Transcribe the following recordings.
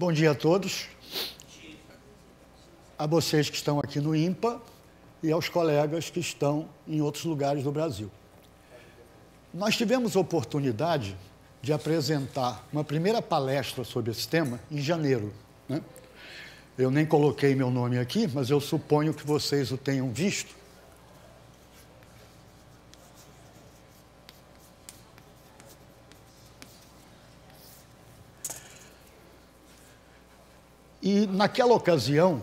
Bom dia a todos, a vocês que estão aqui no IMPA e aos colegas que estão em outros lugares do Brasil. Nós tivemos a oportunidade de apresentar uma primeira palestra sobre esse tema em janeiro. Né? Eu nem coloquei meu nome aqui, mas eu suponho que vocês o tenham visto E naquela ocasião,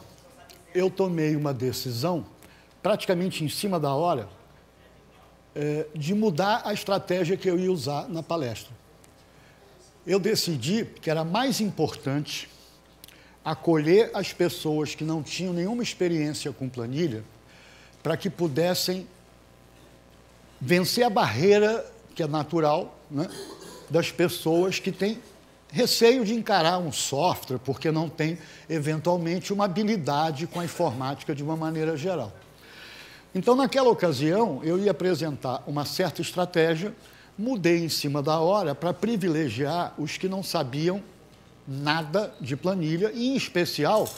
eu tomei uma decisão, praticamente em cima da hora, é, de mudar a estratégia que eu ia usar na palestra. Eu decidi que era mais importante acolher as pessoas que não tinham nenhuma experiência com planilha para que pudessem vencer a barreira que é natural né, das pessoas que têm receio de encarar um software porque não tem, eventualmente, uma habilidade com a informática de uma maneira geral. Então, naquela ocasião, eu ia apresentar uma certa estratégia, mudei em cima da hora para privilegiar os que não sabiam nada de planilha, e, em especial,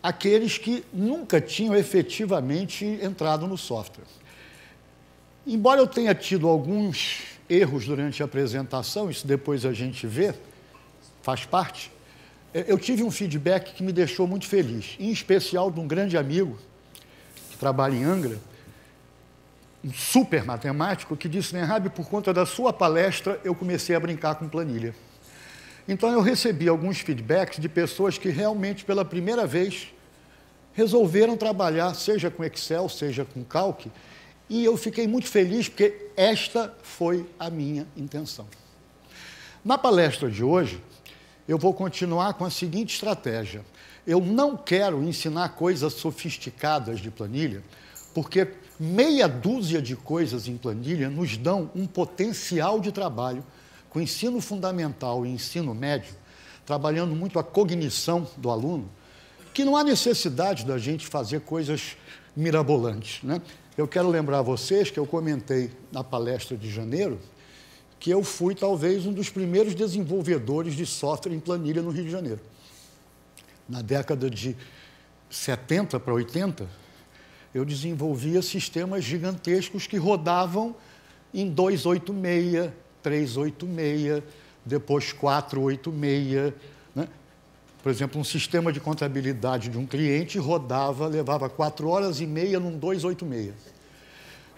aqueles que nunca tinham efetivamente entrado no software. Embora eu tenha tido alguns erros durante a apresentação, isso depois a gente vê, faz parte, eu tive um feedback que me deixou muito feliz, em especial de um grande amigo que trabalha em Angra, um super matemático, que disse, Nerhab, né, por conta da sua palestra, eu comecei a brincar com planilha. Então, eu recebi alguns feedbacks de pessoas que realmente, pela primeira vez, resolveram trabalhar, seja com Excel, seja com Calc, e eu fiquei muito feliz porque esta foi a minha intenção. Na palestra de hoje, eu vou continuar com a seguinte estratégia. Eu não quero ensinar coisas sofisticadas de planilha, porque meia dúzia de coisas em planilha nos dão um potencial de trabalho com ensino fundamental e ensino médio, trabalhando muito a cognição do aluno, que não há necessidade da gente fazer coisas mirabolantes. Né? Eu quero lembrar a vocês que eu comentei na palestra de janeiro que eu fui talvez um dos primeiros desenvolvedores de software em planilha no Rio de Janeiro. Na década de 70 para 80, eu desenvolvia sistemas gigantescos que rodavam em 286, 386, depois 486. Né? Por exemplo, um sistema de contabilidade de um cliente rodava, levava 4 horas e meia num 286.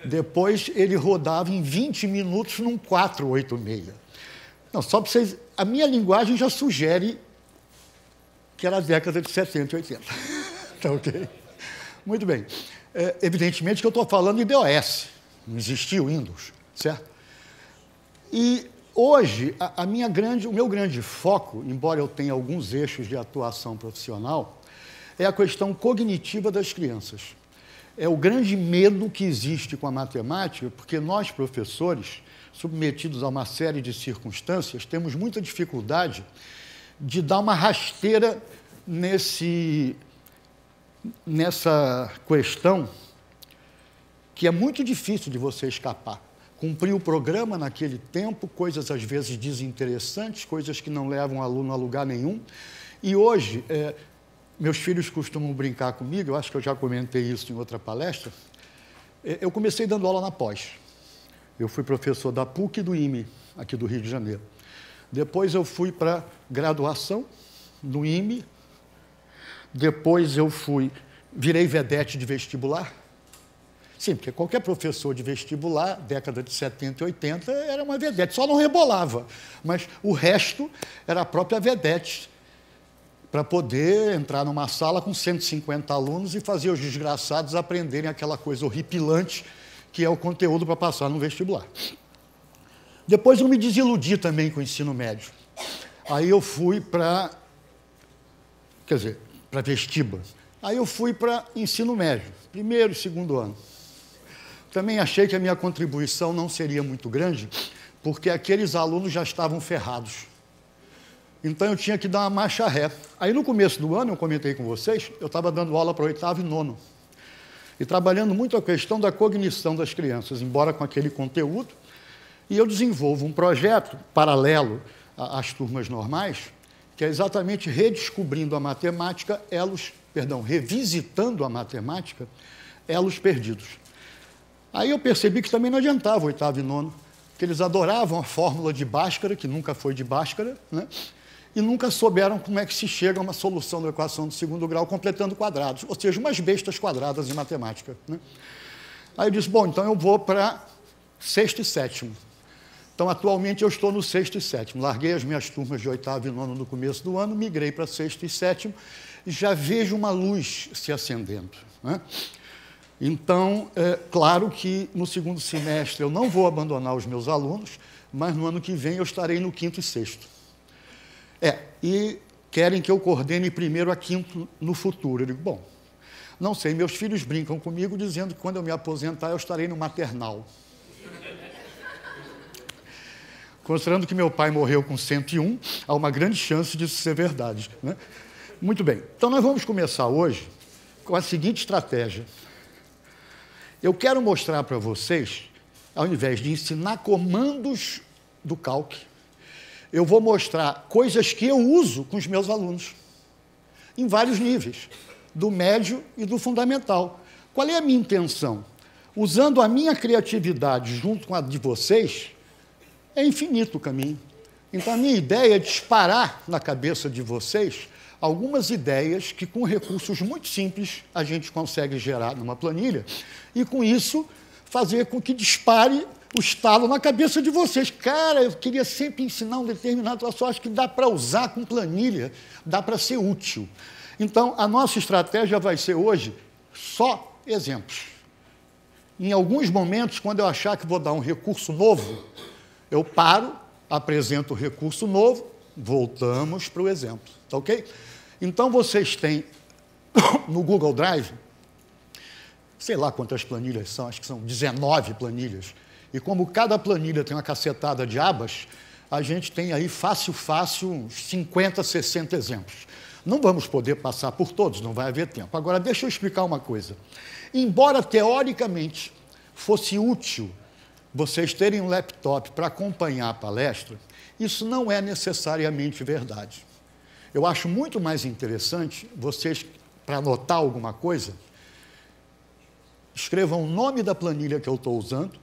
Depois ele rodava em 20 minutos num 486. Não, só para vocês. A minha linguagem já sugere que era a década de 70 e 80. tá ok? Muito bem. É, evidentemente que eu estou falando de DOS, não existia o Windows, certo? E hoje, a, a, minha grande, o meu grande foco, embora eu tenha alguns eixos de atuação profissional, é a questão cognitiva das crianças é o grande medo que existe com a matemática, porque nós, professores, submetidos a uma série de circunstâncias, temos muita dificuldade de dar uma rasteira nesse, nessa questão que é muito difícil de você escapar. Cumprir o programa naquele tempo, coisas às vezes desinteressantes, coisas que não levam o aluno a lugar nenhum. E hoje, é, meus filhos costumam brincar comigo, eu acho que eu já comentei isso em outra palestra. É, eu comecei dando aula na pós. Eu fui professor da PUC e do IME, aqui do Rio de Janeiro. Depois eu fui para graduação no IME. Depois eu fui, virei vedete de vestibular. Sim, porque qualquer professor de vestibular, década de 70 e 80, era uma vedete, só não rebolava. Mas o resto era a própria vedete para poder entrar numa sala com 150 alunos e fazer os desgraçados aprenderem aquela coisa horripilante que é o conteúdo para passar no vestibular. Depois eu me desiludi também com o ensino médio. Aí eu fui para. Quer dizer, para vestiba. Aí eu fui para ensino médio, primeiro e segundo ano. Também achei que a minha contribuição não seria muito grande, porque aqueles alunos já estavam ferrados. Então eu tinha que dar uma marcha ré. Aí no começo do ano, eu comentei com vocês, eu estava dando aula para oitavo e nono. E trabalhando muito a questão da cognição das crianças, embora com aquele conteúdo. E eu desenvolvo um projeto paralelo às turmas normais, que é exatamente redescobrindo a matemática, elos, perdão, revisitando a matemática, elos perdidos. Aí eu percebi que também não adiantava oitavo e nono, que eles adoravam a fórmula de Bhaskara, que nunca foi de Bhaskara, né? e nunca souberam como é que se chega a uma solução da equação do segundo grau completando quadrados, ou seja, umas bestas quadradas em matemática. Né? Aí eu disse, bom, então eu vou para sexto e sétimo. Então, atualmente, eu estou no sexto e sétimo. Larguei as minhas turmas de oitavo e nono no começo do ano, migrei para sexto e sétimo, e já vejo uma luz se acendendo. Né? Então, é claro que no segundo semestre eu não vou abandonar os meus alunos, mas no ano que vem eu estarei no quinto e sexto. É, e querem que eu coordene primeiro a quinto no futuro. Eu digo, bom, não sei, meus filhos brincam comigo dizendo que quando eu me aposentar eu estarei no maternal. Considerando que meu pai morreu com 101, há uma grande chance disso ser verdade. Né? Muito bem, então nós vamos começar hoje com a seguinte estratégia. Eu quero mostrar para vocês, ao invés de ensinar comandos do calque, eu vou mostrar coisas que eu uso com os meus alunos, em vários níveis, do médio e do fundamental. Qual é a minha intenção? Usando a minha criatividade junto com a de vocês, é infinito o caminho. Então, a minha ideia é disparar na cabeça de vocês algumas ideias que, com recursos muito simples, a gente consegue gerar numa planilha e, com isso, fazer com que dispare o estalo na cabeça de vocês. Cara, eu queria sempre ensinar um determinado assunto, acho que dá para usar com planilha, dá para ser útil. Então, a nossa estratégia vai ser hoje só exemplos. Em alguns momentos, quando eu achar que vou dar um recurso novo, eu paro, apresento o recurso novo, voltamos para o exemplo, tá ok? Então, vocês têm no Google Drive, sei lá quantas planilhas são, acho que são 19 planilhas, e como cada planilha tem uma cacetada de abas, a gente tem aí fácil, fácil, uns 50, 60 exemplos. Não vamos poder passar por todos, não vai haver tempo. Agora, deixa eu explicar uma coisa. Embora teoricamente fosse útil vocês terem um laptop para acompanhar a palestra, isso não é necessariamente verdade. Eu acho muito mais interessante vocês, para anotar alguma coisa, escrevam o nome da planilha que eu estou usando,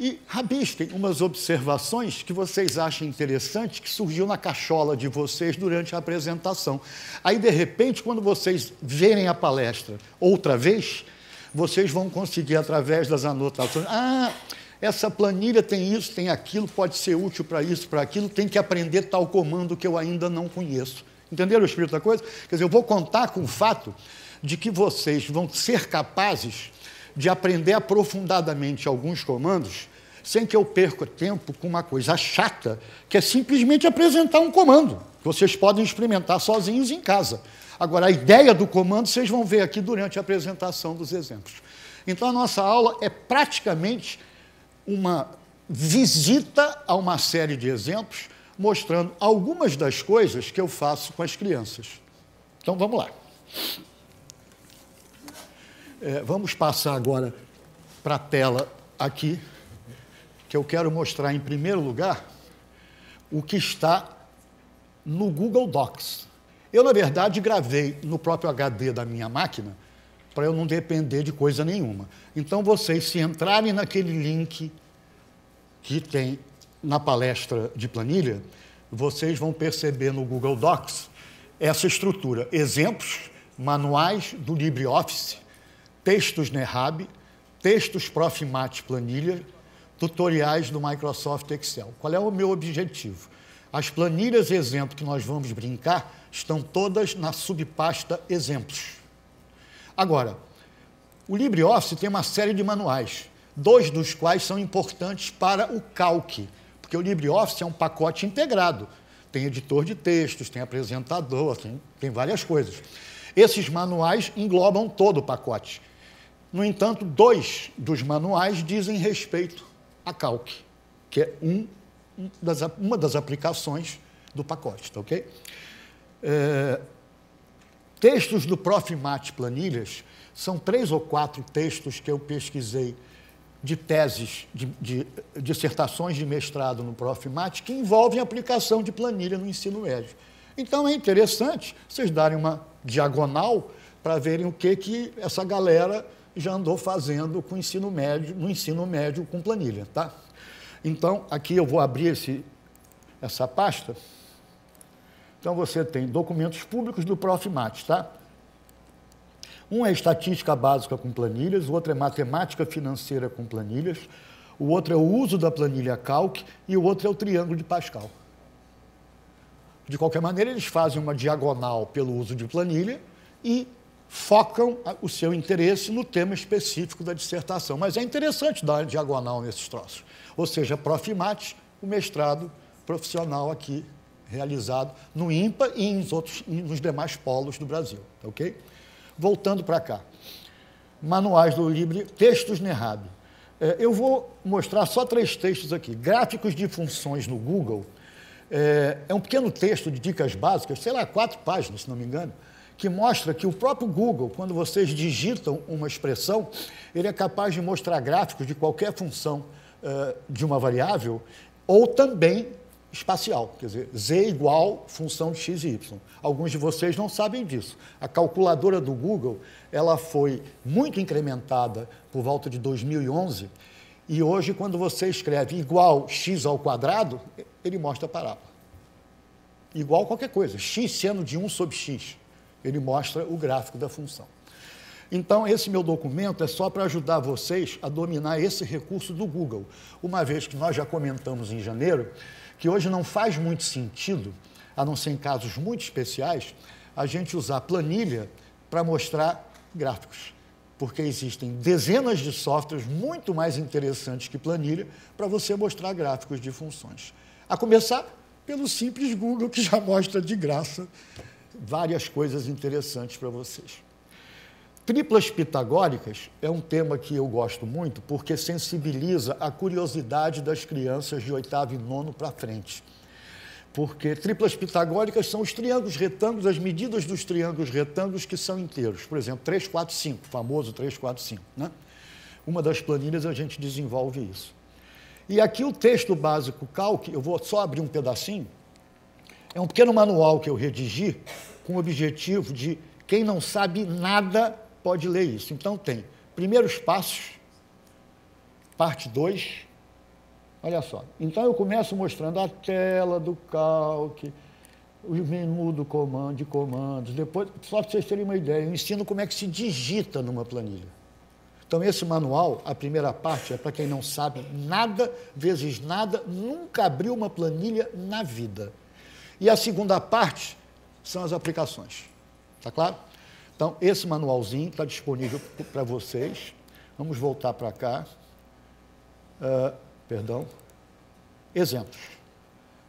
e, Rabis, umas observações que vocês acham interessantes que surgiu na cachola de vocês durante a apresentação. Aí, de repente, quando vocês verem a palestra outra vez, vocês vão conseguir, através das anotações, ah, essa planilha tem isso, tem aquilo, pode ser útil para isso, para aquilo, tem que aprender tal comando que eu ainda não conheço. Entenderam o espírito da coisa? Quer dizer, eu vou contar com o fato de que vocês vão ser capazes de aprender aprofundadamente alguns comandos sem que eu perca tempo com uma coisa chata, que é simplesmente apresentar um comando. Vocês podem experimentar sozinhos em casa. Agora, a ideia do comando vocês vão ver aqui durante a apresentação dos exemplos. Então, a nossa aula é praticamente uma visita a uma série de exemplos, mostrando algumas das coisas que eu faço com as crianças. Então, vamos lá. É, vamos passar agora para a tela aqui, que eu quero mostrar em primeiro lugar o que está no Google Docs. Eu, na verdade, gravei no próprio HD da minha máquina para eu não depender de coisa nenhuma. Então, vocês, se entrarem naquele link que tem na palestra de planilha, vocês vão perceber no Google Docs essa estrutura: exemplos, manuais do LibreOffice textos NERAB, textos Prof. Mate Planilha, tutoriais do Microsoft Excel. Qual é o meu objetivo? As planilhas exemplo que nós vamos brincar estão todas na subpasta exemplos. Agora, o LibreOffice tem uma série de manuais, dois dos quais são importantes para o calque, porque o LibreOffice é um pacote integrado. Tem editor de textos, tem apresentador, tem, tem várias coisas. Esses manuais englobam todo o pacote. No entanto, dois dos manuais dizem respeito a calque, que é um, das, uma das aplicações do pacote, tá ok? É, textos do Prof. Mate Planilhas são três ou quatro textos que eu pesquisei de teses, de, de, dissertações de mestrado no Prof. Mate que envolvem aplicação de planilha no ensino médio. Então é interessante vocês darem uma diagonal para verem o que, que essa galera já andou fazendo com ensino médio, no ensino médio com planilha, tá? Então, aqui eu vou abrir esse, essa pasta. Então, você tem documentos públicos do ProfMat, tá? Um é estatística básica com planilhas, o outro é matemática financeira com planilhas, o outro é o uso da planilha Calc e o outro é o triângulo de Pascal. De qualquer maneira, eles fazem uma diagonal pelo uso de planilha e focam o seu interesse no tema específico da dissertação. Mas é interessante dar diagonal nesses troços. Ou seja, Profimat, o mestrado profissional aqui realizado no IMPA e nos, outros, nos demais polos do Brasil. Tá ok? Voltando para cá. Manuais do Libre, textos Nerhab. É, eu vou mostrar só três textos aqui. Gráficos de funções no Google. É, é um pequeno texto de dicas básicas, sei lá, quatro páginas, se não me engano que mostra que o próprio Google, quando vocês digitam uma expressão, ele é capaz de mostrar gráficos de qualquer função uh, de uma variável ou também espacial, quer dizer, z igual função de x e y. Alguns de vocês não sabem disso. A calculadora do Google, ela foi muito incrementada por volta de 2011 e hoje, quando você escreve igual x ao quadrado, ele mostra a parábola. Igual qualquer coisa, x seno de 1 sobre x. Ele mostra o gráfico da função. Então, esse meu documento é só para ajudar vocês a dominar esse recurso do Google, uma vez que nós já comentamos em janeiro que hoje não faz muito sentido, a não ser em casos muito especiais, a gente usar planilha para mostrar gráficos, porque existem dezenas de softwares muito mais interessantes que planilha para você mostrar gráficos de funções. A começar pelo simples Google, que já mostra de graça várias coisas interessantes para vocês. Triplas pitagóricas é um tema que eu gosto muito porque sensibiliza a curiosidade das crianças de oitavo e nono para frente. Porque triplas pitagóricas são os triângulos retângulos, as medidas dos triângulos retângulos que são inteiros. Por exemplo, 3, 4, 5, famoso 3, 4, 5. Né? Uma das planilhas a gente desenvolve isso. E aqui o texto básico calque, eu vou só abrir um pedacinho, é um pequeno manual que eu redigi com o objetivo de quem não sabe nada pode ler isso. Então tem primeiros passos, parte 2. Olha só. Então eu começo mostrando a tela do calque, o menu do comando, de comandos. Depois, só para vocês terem uma ideia, eu ensino como é que se digita numa planilha. Então, esse manual, a primeira parte, é para quem não sabe nada, vezes nada, nunca abriu uma planilha na vida. E a segunda parte são as aplicações. Está claro? Então, esse manualzinho está disponível para vocês. Vamos voltar para cá. Uh, perdão. Exemplos.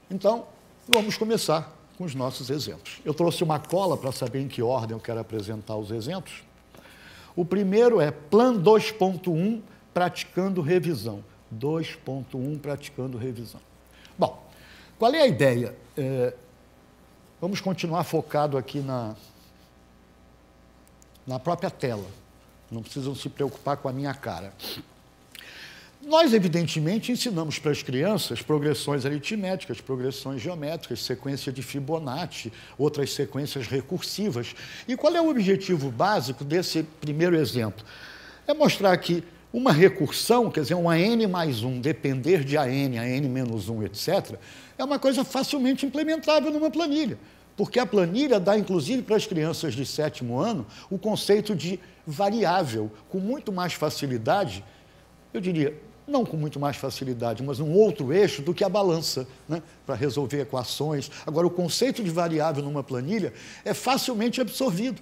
Então, vamos começar com os nossos exemplos. Eu trouxe uma cola para saber em que ordem eu quero apresentar os exemplos. O primeiro é Plan 2.1 praticando revisão. 2.1 praticando revisão. Bom, qual é a ideia? é, vamos continuar focado aqui na, na própria tela. Não precisam se preocupar com a minha cara. Nós, evidentemente, ensinamos para as crianças progressões aritméticas, progressões geométricas, sequência de Fibonacci, outras sequências recursivas. E qual é o objetivo básico desse primeiro exemplo? É mostrar que uma recursão, quer dizer, um AN mais um, depender de AN, AN menos um, etc., é uma coisa facilmente implementável numa planilha, porque a planilha dá, inclusive, para as crianças de sétimo ano, o conceito de variável, com muito mais facilidade, eu diria, não com muito mais facilidade, mas um outro eixo do que a balança, né? para resolver equações. Agora, o conceito de variável numa planilha é facilmente absorvido.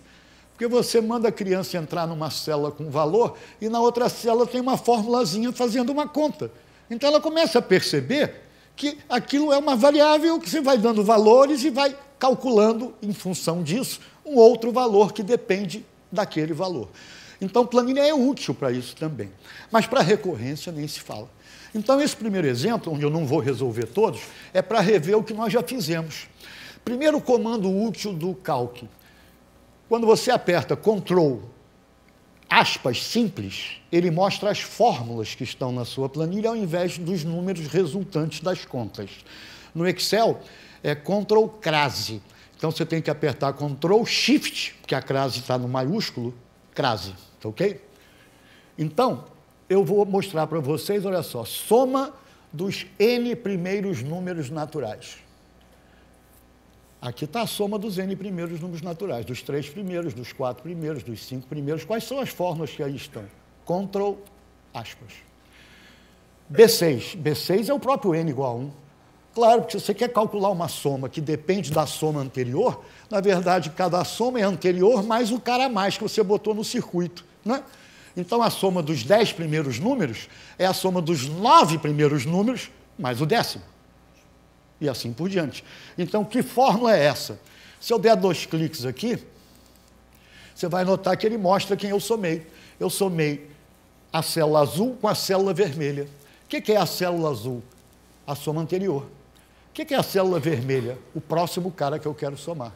Porque você manda a criança entrar numa célula com valor e na outra célula tem uma formulazinha fazendo uma conta. Então ela começa a perceber que aquilo é uma variável que você vai dando valores e vai calculando, em função disso, um outro valor que depende daquele valor. Então, planilha é útil para isso também. Mas para recorrência nem se fala. Então, esse primeiro exemplo, onde eu não vou resolver todos, é para rever o que nós já fizemos. Primeiro comando útil do calque. Quando você aperta Ctrl, aspas simples, ele mostra as fórmulas que estão na sua planilha ao invés dos números resultantes das contas. No Excel, é Ctrl crase. Então você tem que apertar Ctrl Shift, porque a crase está no maiúsculo, crase, tá ok? Então, eu vou mostrar para vocês, olha só, soma dos n primeiros números naturais. Aqui está a soma dos n primeiros números naturais, dos três primeiros, dos quatro primeiros, dos cinco primeiros. Quais são as fórmulas que aí estão? Ctrl, aspas. B6. B6 é o próprio n igual a 1. Claro, porque se você quer calcular uma soma que depende da soma anterior, na verdade, cada soma é anterior mais o cara a mais que você botou no circuito. Né? Então, a soma dos dez primeiros números é a soma dos nove primeiros números mais o décimo e assim por diante. Então, que fórmula é essa? Se eu der dois cliques aqui, você vai notar que ele mostra quem eu somei. Eu somei a célula azul com a célula vermelha. O que, é a célula azul? A soma anterior. O que, que é a célula vermelha? O próximo cara que eu quero somar.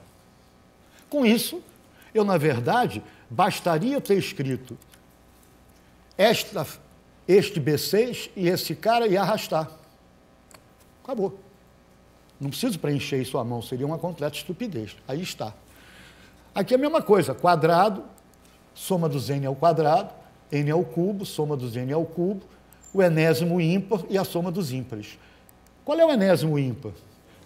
Com isso, eu, na verdade, bastaria ter escrito esta, este B6 e esse cara e arrastar. Acabou. Não preciso preencher isso à mão, seria uma completa estupidez. Aí está. Aqui é a mesma coisa, quadrado, soma dos n ao quadrado, n ao cubo, soma dos n ao cubo, o enésimo ímpar e a soma dos ímpares. Qual é o enésimo ímpar?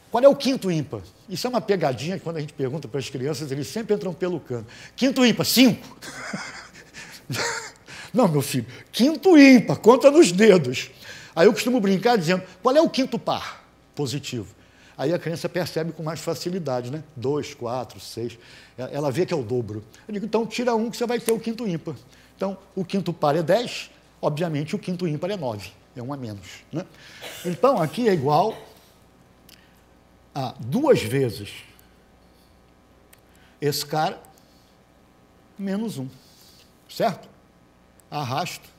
Qual é o quinto ímpar? Isso é uma pegadinha que quando a gente pergunta para as crianças, eles sempre entram pelo cano. Quinto ímpar, cinco. Não, meu filho, quinto ímpar, conta nos dedos. Aí eu costumo brincar dizendo, qual é o quinto par positivo? Aí a criança percebe com mais facilidade, né? Dois, quatro, seis. Ela vê que é o dobro. Eu digo, então tira um que você vai ter o quinto ímpar. Então, o quinto par é 10, obviamente o quinto ímpar é 9, é um a menos. Né? Então, aqui é igual a duas vezes esse cara menos um, certo? Arrasto.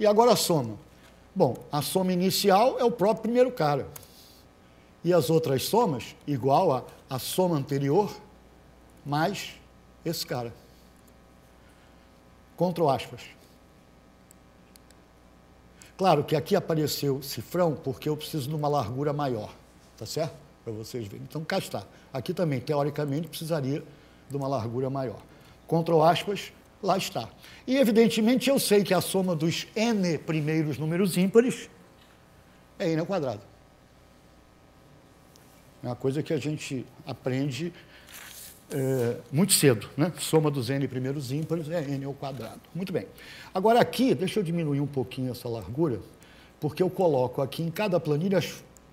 E agora a soma. Bom, a soma inicial é o próprio primeiro cara e as outras somas, igual a, a soma anterior, mais esse cara. Ctrl aspas. Claro que aqui apareceu cifrão porque eu preciso de uma largura maior, tá certo? Para vocês verem. Então, cá está. Aqui também, teoricamente, precisaria de uma largura maior. Ctrl aspas, lá está. E, evidentemente, eu sei que a soma dos n primeiros números ímpares é n ao quadrado. É uma coisa que a gente aprende é, muito cedo, né? Soma dos n primeiros ímpares é n ao quadrado. Muito bem. Agora aqui, deixa eu diminuir um pouquinho essa largura, porque eu coloco aqui em cada planilha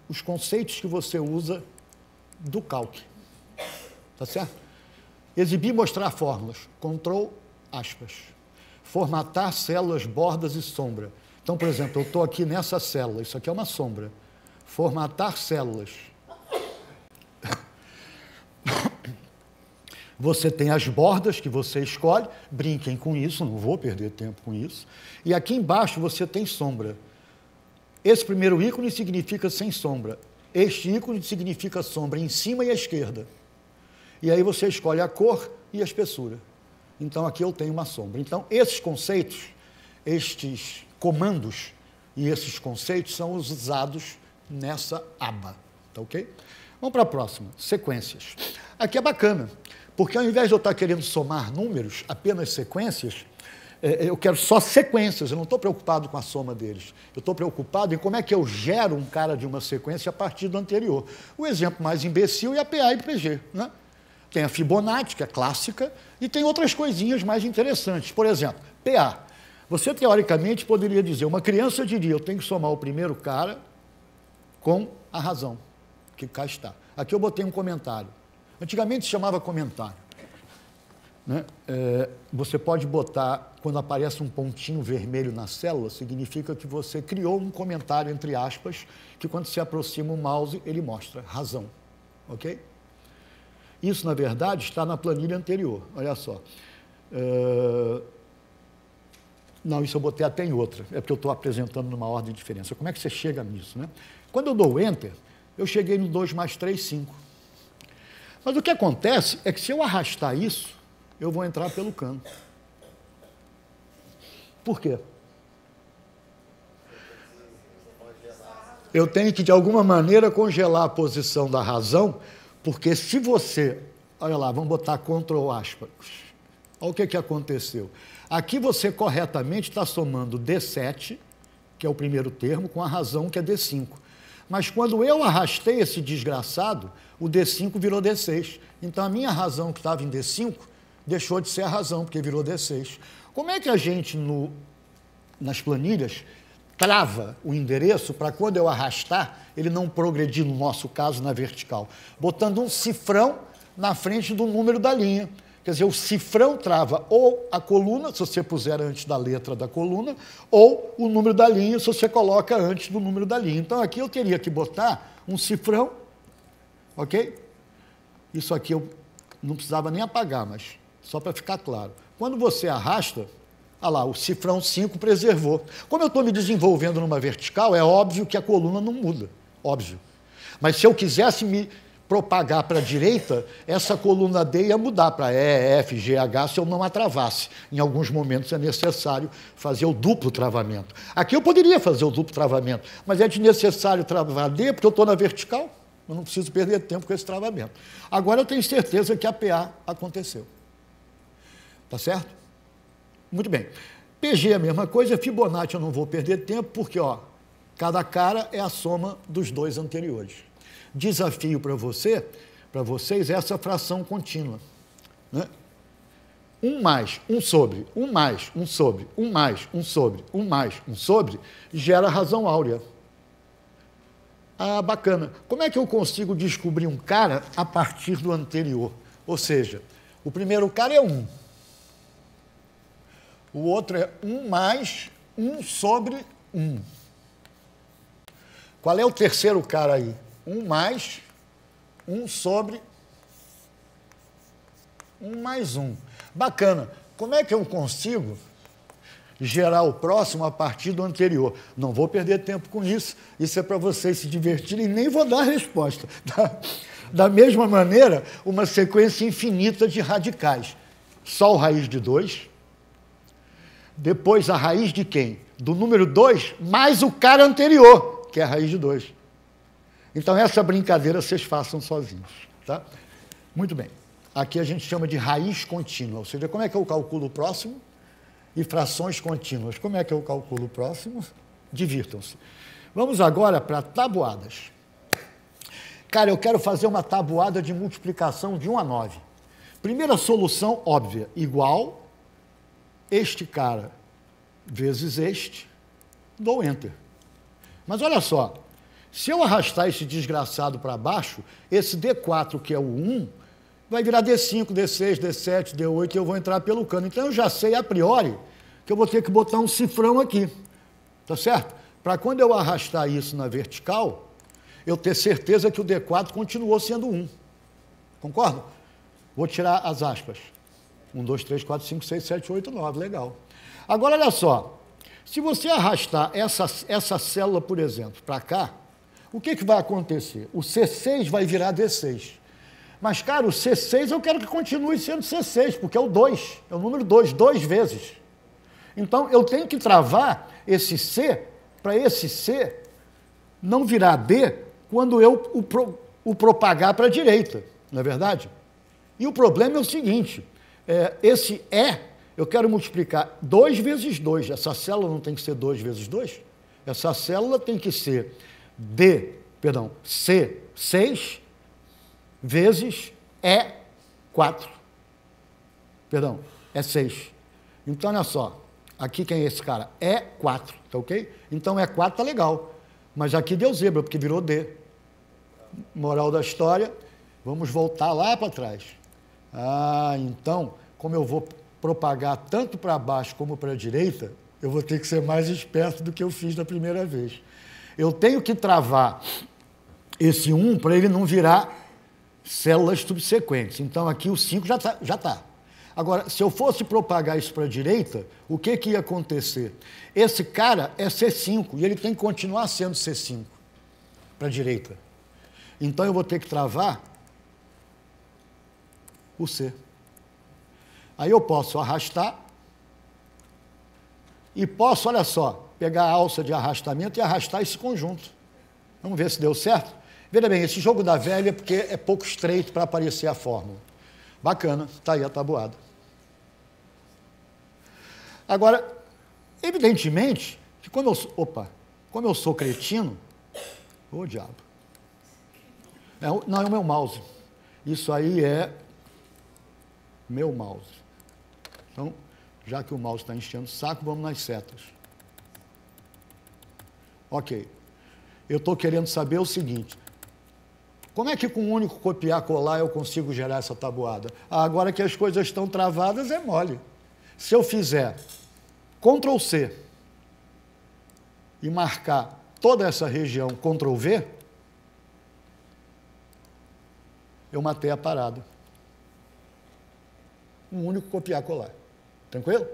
os conceitos que você usa do calc. Tá certo? Exibir mostrar fórmulas. Control, aspas. Formatar células, bordas e sombra. Então, por exemplo, eu estou aqui nessa célula, isso aqui é uma sombra. Formatar células Você tem as bordas que você escolhe, brinquem com isso, não vou perder tempo com isso. E aqui embaixo você tem sombra. Esse primeiro ícone significa sem sombra. Este ícone significa sombra em cima e à esquerda. E aí você escolhe a cor e a espessura. Então aqui eu tenho uma sombra. Então esses conceitos, estes comandos e esses conceitos são usados nessa aba. Tá ok? Vamos para a próxima, sequências. Aqui é bacana. Porque ao invés de eu estar querendo somar números, apenas sequências, é, é, eu quero só sequências, eu não estou preocupado com a soma deles. Eu estou preocupado em como é que eu gero um cara de uma sequência a partir do anterior. O exemplo mais imbecil é a PA e PG. Né? Tem a Fibonacci, que é clássica, e tem outras coisinhas mais interessantes. Por exemplo, PA. Você, teoricamente, poderia dizer, uma criança diria, eu tenho que somar o primeiro cara com a razão, que cá está. Aqui eu botei um comentário. Antigamente se chamava comentário. Né? É, você pode botar, quando aparece um pontinho vermelho na célula, significa que você criou um comentário, entre aspas, que quando se aproxima o mouse, ele mostra razão. Ok? Isso, na verdade, está na planilha anterior. Olha só. É... Não, isso eu botei até em outra. É porque eu estou apresentando numa ordem de diferença. Como é que você chega nisso, né? Quando eu dou Enter, eu cheguei no 2 mais 3, 5. Mas o que acontece é que se eu arrastar isso, eu vou entrar pelo cano. Por quê? Eu tenho que, de alguma maneira, congelar a posição da razão, porque se você. Olha lá, vamos botar Ctrl aspas. Olha o que, que aconteceu. Aqui você corretamente está somando D7, que é o primeiro termo, com a razão que é D5. Mas quando eu arrastei esse desgraçado, o D5 virou D6. Então a minha razão que estava em D5 deixou de ser a razão, porque virou D6. Como é que a gente no, nas planilhas trava o endereço para quando eu arrastar, ele não progredir, no nosso caso, na vertical? Botando um cifrão na frente do número da linha. Quer dizer, o cifrão trava ou a coluna, se você puser antes da letra da coluna, ou o número da linha, se você coloca antes do número da linha. Então aqui eu teria que botar um cifrão Ok? Isso aqui eu não precisava nem apagar, mas só para ficar claro. Quando você arrasta, olha lá, o cifrão 5 preservou. Como eu estou me desenvolvendo numa vertical, é óbvio que a coluna não muda. Óbvio. Mas se eu quisesse me propagar para a direita, essa coluna D ia mudar para E, F, G, H se eu não a travasse. Em alguns momentos é necessário fazer o duplo travamento. Aqui eu poderia fazer o duplo travamento, mas é de necessário travar D porque eu estou na vertical. Eu não preciso perder tempo com esse travamento. Agora eu tenho certeza que a PA aconteceu. Tá certo? Muito bem. PG é a mesma coisa, Fibonacci eu não vou perder tempo, porque ó, cada cara é a soma dos dois anteriores. Desafio para você, para vocês, é essa fração contínua. Né? um mais, um sobre, um mais, um sobre, um mais, um sobre, um mais, um sobre, gera razão áurea. Ah, bacana. Como é que eu consigo descobrir um cara a partir do anterior? Ou seja, o primeiro cara é um. O outro é um mais um sobre um. Qual é o terceiro cara aí? Um mais um sobre um mais um. Bacana. Como é que eu consigo gerar o próximo a partir do anterior. Não vou perder tempo com isso, isso é para vocês se divertirem, nem vou dar a resposta. Da mesma maneira, uma sequência infinita de radicais. Sol raiz de 2, depois a raiz de quem? Do número 2 mais o cara anterior, que é a raiz de 2. Então, essa brincadeira vocês façam sozinhos. Tá? Muito bem. Aqui a gente chama de raiz contínua, ou seja, como é que eu calculo o próximo? e frações contínuas. Como é que eu calculo o próximo? Divirtam-se. Vamos agora para tabuadas. Cara, eu quero fazer uma tabuada de multiplicação de 1 a 9. Primeira solução óbvia, igual este cara vezes este, dou enter. Mas olha só, se eu arrastar esse desgraçado para baixo, esse D4, que é o 1, vai virar D5, D6, D7, D8 e eu vou entrar pelo cano. Então eu já sei a priori que eu vou ter que botar um cifrão aqui, tá certo? Para quando eu arrastar isso na vertical, eu ter certeza que o D4 continuou sendo 1. Concordo? Vou tirar as aspas. 1, 2, 3, 4, 5, 6, 7, 8, 9. Legal. Agora, olha só. Se você arrastar essa, essa célula, por exemplo, para cá, o que, que vai acontecer? O C6 vai virar D6. Mas, cara, o C6 eu quero que continue sendo C6, porque é o 2, é o número 2, dois vezes. Então, eu tenho que travar esse C para esse C não virar D quando eu o, pro, o propagar para a direita, não é verdade? E o problema é o seguinte: é, esse E, eu quero multiplicar 2 vezes 2. Essa célula não tem que ser 2 vezes 2? Essa célula tem que ser D, perdão, C6 vezes é 4. Perdão, é 6. Então, olha só. Aqui quem é esse cara? É 4, tá ok? Então é 4 tá legal. Mas aqui deu zebra, porque virou D. Moral da história, vamos voltar lá para trás. Ah, então, como eu vou propagar tanto para baixo como para a direita, eu vou ter que ser mais esperto do que eu fiz da primeira vez. Eu tenho que travar esse 1 para ele não virar células subsequentes. Então aqui o 5 já está. Já tá. Agora, se eu fosse propagar isso para a direita, o que, que ia acontecer? Esse cara é C5 e ele tem que continuar sendo C5 para a direita. Então eu vou ter que travar o C. Aí eu posso arrastar e posso, olha só, pegar a alça de arrastamento e arrastar esse conjunto. Vamos ver se deu certo? Veja bem, esse jogo da velha é porque é pouco estreito para aparecer a fórmula. Bacana, está aí a tabuada. Agora, evidentemente, que como eu, opa, como eu sou cretino, ô oh, diabo, é, não é o meu mouse, isso aí é meu mouse. Então, já que o mouse está enchendo o saco, vamos nas setas. Ok, eu estou querendo saber o seguinte, como é que com um único copiar-colar eu consigo gerar essa tabuada? Ah, agora que as coisas estão travadas, é mole. Se eu fizer Ctrl C e marcar toda essa região Ctrl V, eu matei a parada. Um único copiar-colar. Tranquilo?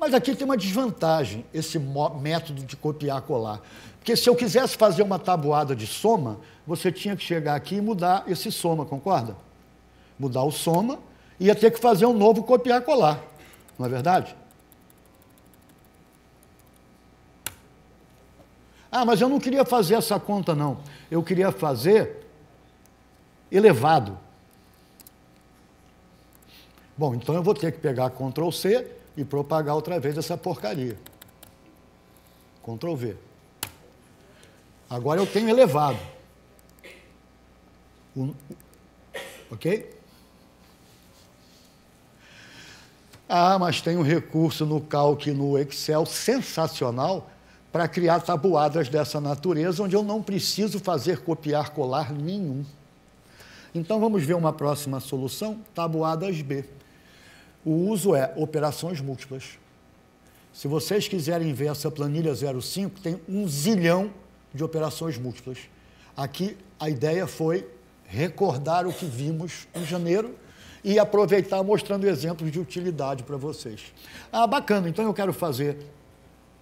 Mas aqui tem uma desvantagem, esse método de copiar-colar. Porque se eu quisesse fazer uma tabuada de soma, você tinha que chegar aqui e mudar esse soma, concorda? Mudar o soma, ia ter que fazer um novo copiar-colar, não é verdade? Ah, mas eu não queria fazer essa conta, não. Eu queria fazer elevado. Bom, então eu vou ter que pegar Ctrl C e propagar outra vez essa porcaria. Ctrl V. Agora eu tenho elevado. Um, ok? Ah, mas tem um recurso no Calc e no Excel sensacional para criar tabuadas dessa natureza, onde eu não preciso fazer copiar, colar nenhum. Então vamos ver uma próxima solução, tabuadas B. O uso é operações múltiplas. Se vocês quiserem ver essa planilha 05, tem um zilhão de operações múltiplas. Aqui a ideia foi recordar o que vimos em janeiro e aproveitar mostrando exemplos de utilidade para vocês. Ah, bacana, então eu quero fazer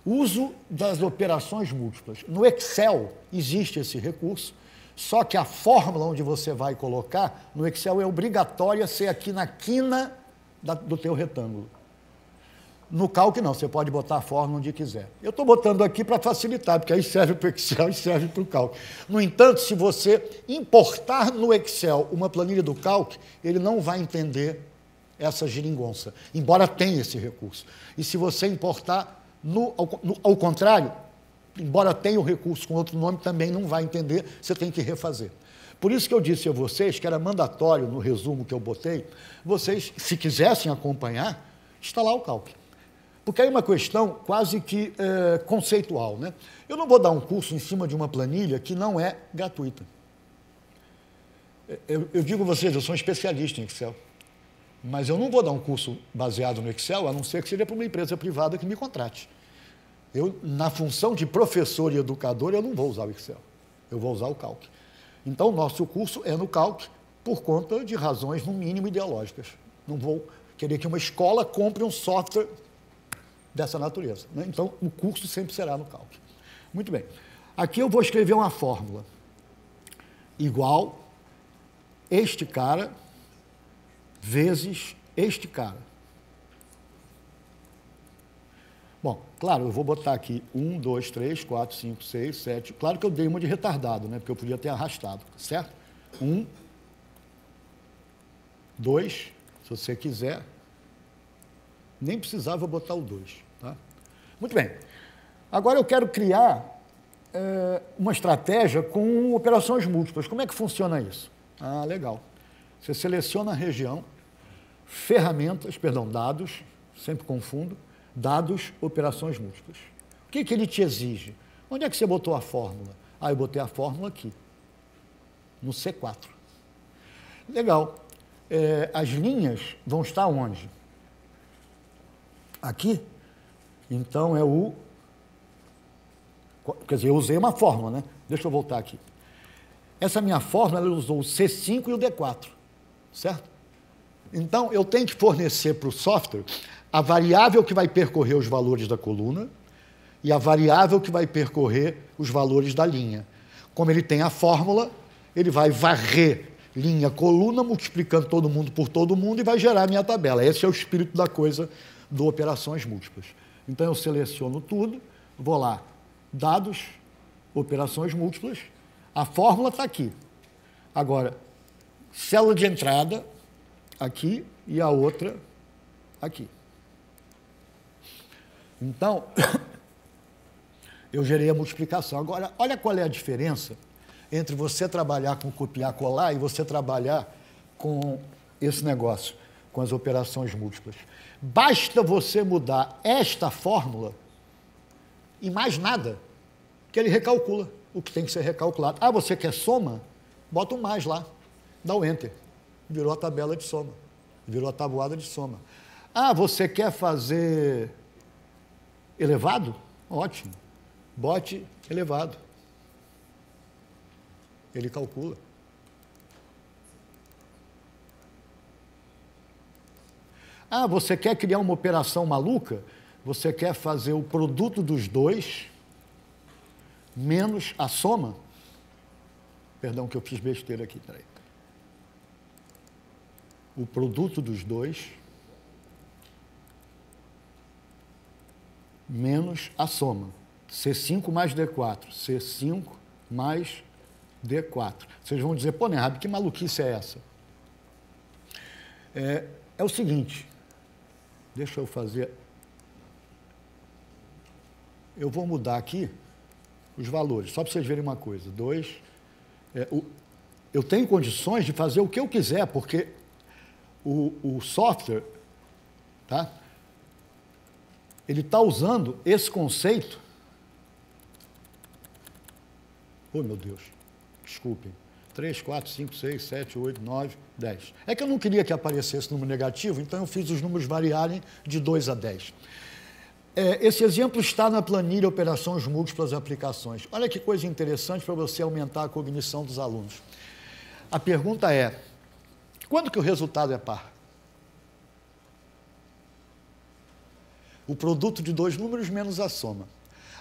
uso das operações múltiplas. No Excel existe esse recurso, só que a fórmula onde você vai colocar no Excel é obrigatória ser aqui na quina da, do teu retângulo. No calque não, você pode botar a forma onde quiser. Eu estou botando aqui para facilitar, porque aí serve para o Excel e serve para o calque. No entanto, se você importar no Excel uma planilha do calque, ele não vai entender essa geringonça, embora tenha esse recurso. E se você importar no, ao, no, ao contrário, embora tenha o recurso com outro nome, também não vai entender, você tem que refazer. Por isso que eu disse a vocês que era mandatório, no resumo que eu botei, vocês, se quisessem acompanhar, instalar o calque. Porque aí é uma questão quase que é, conceitual. Né? Eu não vou dar um curso em cima de uma planilha que não é gratuita. Eu, eu digo a vocês, eu sou um especialista em Excel. Mas eu não vou dar um curso baseado no Excel, a não ser que seja para uma empresa privada que me contrate. Eu, na função de professor e educador, eu não vou usar o Excel. Eu vou usar o Calc. Então, nosso curso é no CALC por conta de razões, no mínimo, ideológicas. Não vou querer que uma escola compre um software dessa natureza. Né? Então, o curso sempre será no CALC. Muito bem. Aqui eu vou escrever uma fórmula igual este cara vezes este cara. Bom, claro, eu vou botar aqui 1, 2, 3, 4, 5, 6, 7. Claro que eu dei uma de retardado, né? Porque eu podia ter arrastado, certo? 1, 2, se você quiser. Nem precisava botar o 2, tá? Muito bem. Agora eu quero criar é, uma estratégia com operações múltiplas. Como é que funciona isso? Ah, legal. Você seleciona a região, ferramentas, perdão, dados, sempre confundo, dados, operações múltiplas. O que, que ele te exige? Onde é que você botou a fórmula? Ah, eu botei a fórmula aqui, no C4. Legal. É, as linhas vão estar onde? Aqui? Então é o. Quer dizer, eu usei uma fórmula, né? Deixa eu voltar aqui. Essa minha fórmula ela usou o C5 e o D4, certo? Então eu tenho que fornecer para o software a variável que vai percorrer os valores da coluna e a variável que vai percorrer os valores da linha. Como ele tem a fórmula, ele vai varrer linha, coluna, multiplicando todo mundo por todo mundo e vai gerar a minha tabela. Esse é o espírito da coisa do operações múltiplas. Então eu seleciono tudo, vou lá, dados, operações múltiplas, a fórmula está aqui. Agora, célula de entrada aqui e a outra aqui. Então, eu gerei a multiplicação. Agora, olha qual é a diferença entre você trabalhar com copiar-colar e você trabalhar com esse negócio, com as operações múltiplas. Basta você mudar esta fórmula e mais nada, que ele recalcula o que tem que ser recalculado. Ah, você quer soma? Bota um mais lá, dá o enter. Virou a tabela de soma, virou a tabuada de soma. Ah, você quer fazer elevado, ótimo. Bote elevado. Ele calcula. Ah, você quer criar uma operação maluca? Você quer fazer o produto dos dois menos a soma? Perdão que eu fiz besteira aqui, peraí. O produto dos dois menos a soma. C5 mais D4, C5 mais D4. Vocês vão dizer, pô, Nerab, que maluquice é essa? É, é o seguinte, deixa eu fazer. Eu vou mudar aqui os valores, só para vocês verem uma coisa. Dois, é, eu tenho condições de fazer o que eu quiser, porque o, o software, tá? Ele está usando esse conceito. Oh, meu Deus, desculpem. 3, 4, 5, 6, 7, 8, 9, 10. É que eu não queria que aparecesse número negativo, então eu fiz os números variarem de 2 a 10. É, esse exemplo está na planilha Operações Múltiplas Aplicações. Olha que coisa interessante para você aumentar a cognição dos alunos. A pergunta é: quando que o resultado é par? o produto de dois números menos a soma.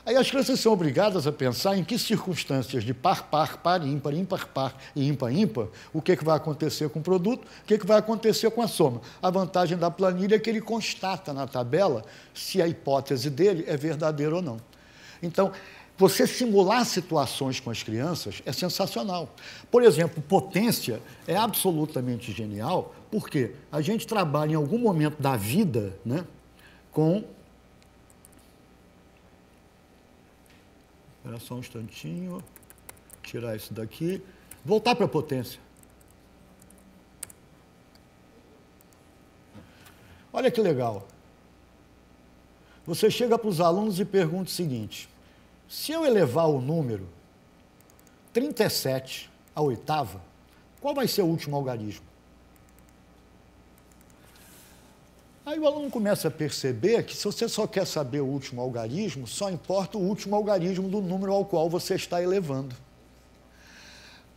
Aí as crianças são obrigadas a pensar em que circunstâncias de par, par, par, ímpar, ímpar, par e ímpar, ímpar, o que, é que vai acontecer com o produto, o que, é que vai acontecer com a soma. A vantagem da planilha é que ele constata na tabela se a hipótese dele é verdadeira ou não. Então, você simular situações com as crianças é sensacional. Por exemplo, potência é absolutamente genial, porque a gente trabalha em algum momento da vida né, com Espera só um instantinho. Tirar isso daqui. Voltar para a potência. Olha que legal. Você chega para os alunos e pergunta o seguinte: se eu elevar o número 37 à oitava, qual vai ser o último algarismo? Aí o aluno começa a perceber que se você só quer saber o último algarismo, só importa o último algarismo do número ao qual você está elevando.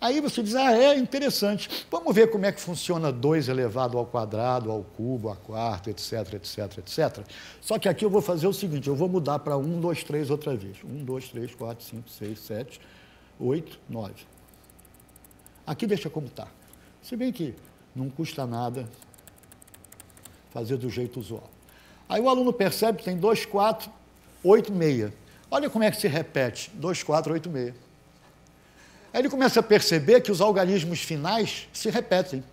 Aí você diz, ah, é interessante. Vamos ver como é que funciona 2 elevado ao quadrado, ao cubo, a quarta, etc, etc, etc. Só que aqui eu vou fazer o seguinte, eu vou mudar para 1, 2, 3 outra vez. 1, 2, 3, 4, 5, 6, 7, 8, 9. Aqui deixa como está. Se bem que não custa nada fazer do jeito usual. Aí o aluno percebe que tem 2, 4, 8, 6. Olha como é que se repete: 2, 4, 8, 6. Aí ele começa a perceber que os algarismos finais se repetem.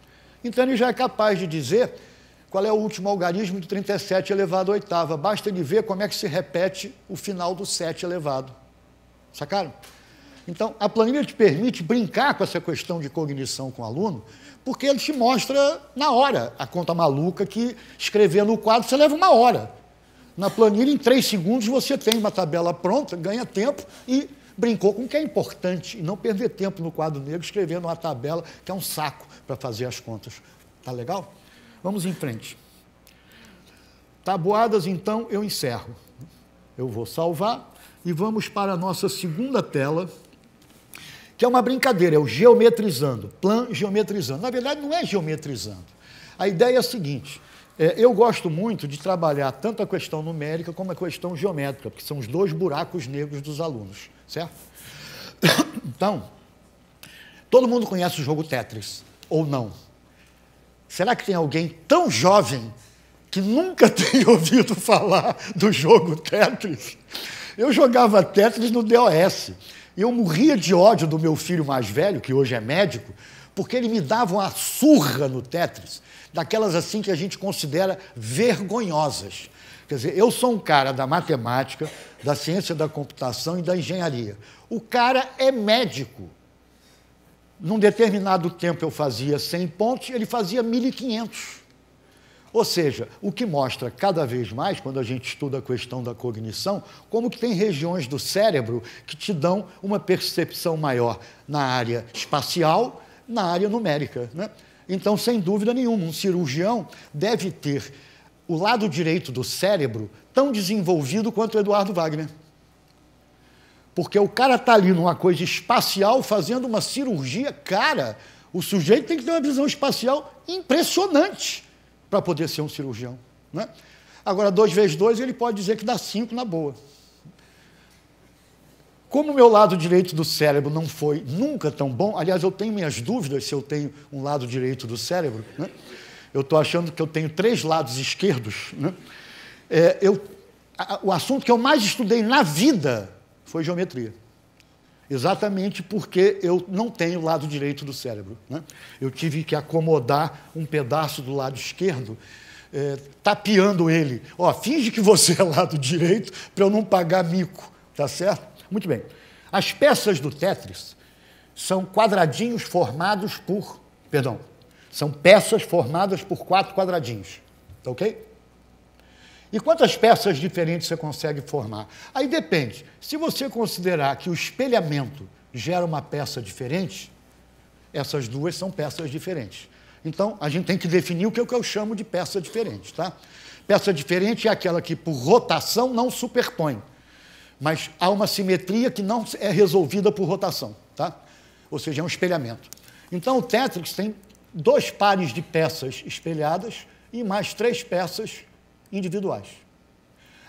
Então ele já é capaz de dizer qual é o último algarismo de 37 elevado à oitava. Basta ele ver como é que se repete o final do 7 elevado. Sacaram? Então, a planilha te permite brincar com essa questão de cognição com o aluno porque ele te mostra na hora a conta maluca que escrever no quadro você leva uma hora. Na planilha, em três segundos, você tem uma tabela pronta, ganha tempo e brincou com o que é importante. E não perder tempo no quadro negro escrevendo uma tabela que é um saco para fazer as contas. Tá legal? Vamos em frente. Tabuadas, então, eu encerro. Eu vou salvar e vamos para a nossa segunda tela que é uma brincadeira, é o geometrizando, plan geometrizando. Na verdade, não é geometrizando. A ideia é a seguinte: é, eu gosto muito de trabalhar tanto a questão numérica como a questão geométrica, porque são os dois buracos negros dos alunos, certo? Então, todo mundo conhece o jogo Tetris, ou não? Será que tem alguém tão jovem que nunca tem ouvido falar do jogo Tetris? Eu jogava Tetris no DOS. E eu morria de ódio do meu filho mais velho, que hoje é médico, porque ele me dava uma surra no Tetris, daquelas assim que a gente considera vergonhosas. Quer dizer, eu sou um cara da matemática, da ciência da computação e da engenharia. O cara é médico. Num determinado tempo eu fazia 100 pontos, ele fazia 1500. Ou seja, o que mostra cada vez mais, quando a gente estuda a questão da cognição, como que tem regiões do cérebro que te dão uma percepção maior na área espacial, na área numérica. Né? Então, sem dúvida nenhuma, um cirurgião deve ter o lado direito do cérebro tão desenvolvido quanto o Eduardo Wagner. Porque o cara está ali numa coisa espacial fazendo uma cirurgia cara. O sujeito tem que ter uma visão espacial impressionante para poder ser um cirurgião. Né? Agora, dois vezes dois, ele pode dizer que dá cinco na boa. Como o meu lado direito do cérebro não foi nunca tão bom, aliás, eu tenho minhas dúvidas se eu tenho um lado direito do cérebro, né? eu estou achando que eu tenho três lados esquerdos. Né? É, eu, a, o assunto que eu mais estudei na vida foi geometria. Exatamente porque eu não tenho o lado direito do cérebro. Né? Eu tive que acomodar um pedaço do lado esquerdo, é, tapeando ele. Ó, finge que você é lado direito para eu não pagar mico, tá certo? Muito bem. As peças do Tetris são quadradinhos formados por. Perdão. São peças formadas por quatro quadradinhos. Tá ok? E quantas peças diferentes você consegue formar? Aí depende. Se você considerar que o espelhamento gera uma peça diferente, essas duas são peças diferentes. Então, a gente tem que definir o que eu chamo de peça diferente, tá? Peça diferente é aquela que, por rotação, não superpõe, mas há uma simetria que não é resolvida por rotação, tá? Ou seja, é um espelhamento. Então, o Tetris tem dois pares de peças espelhadas e mais três peças individuais.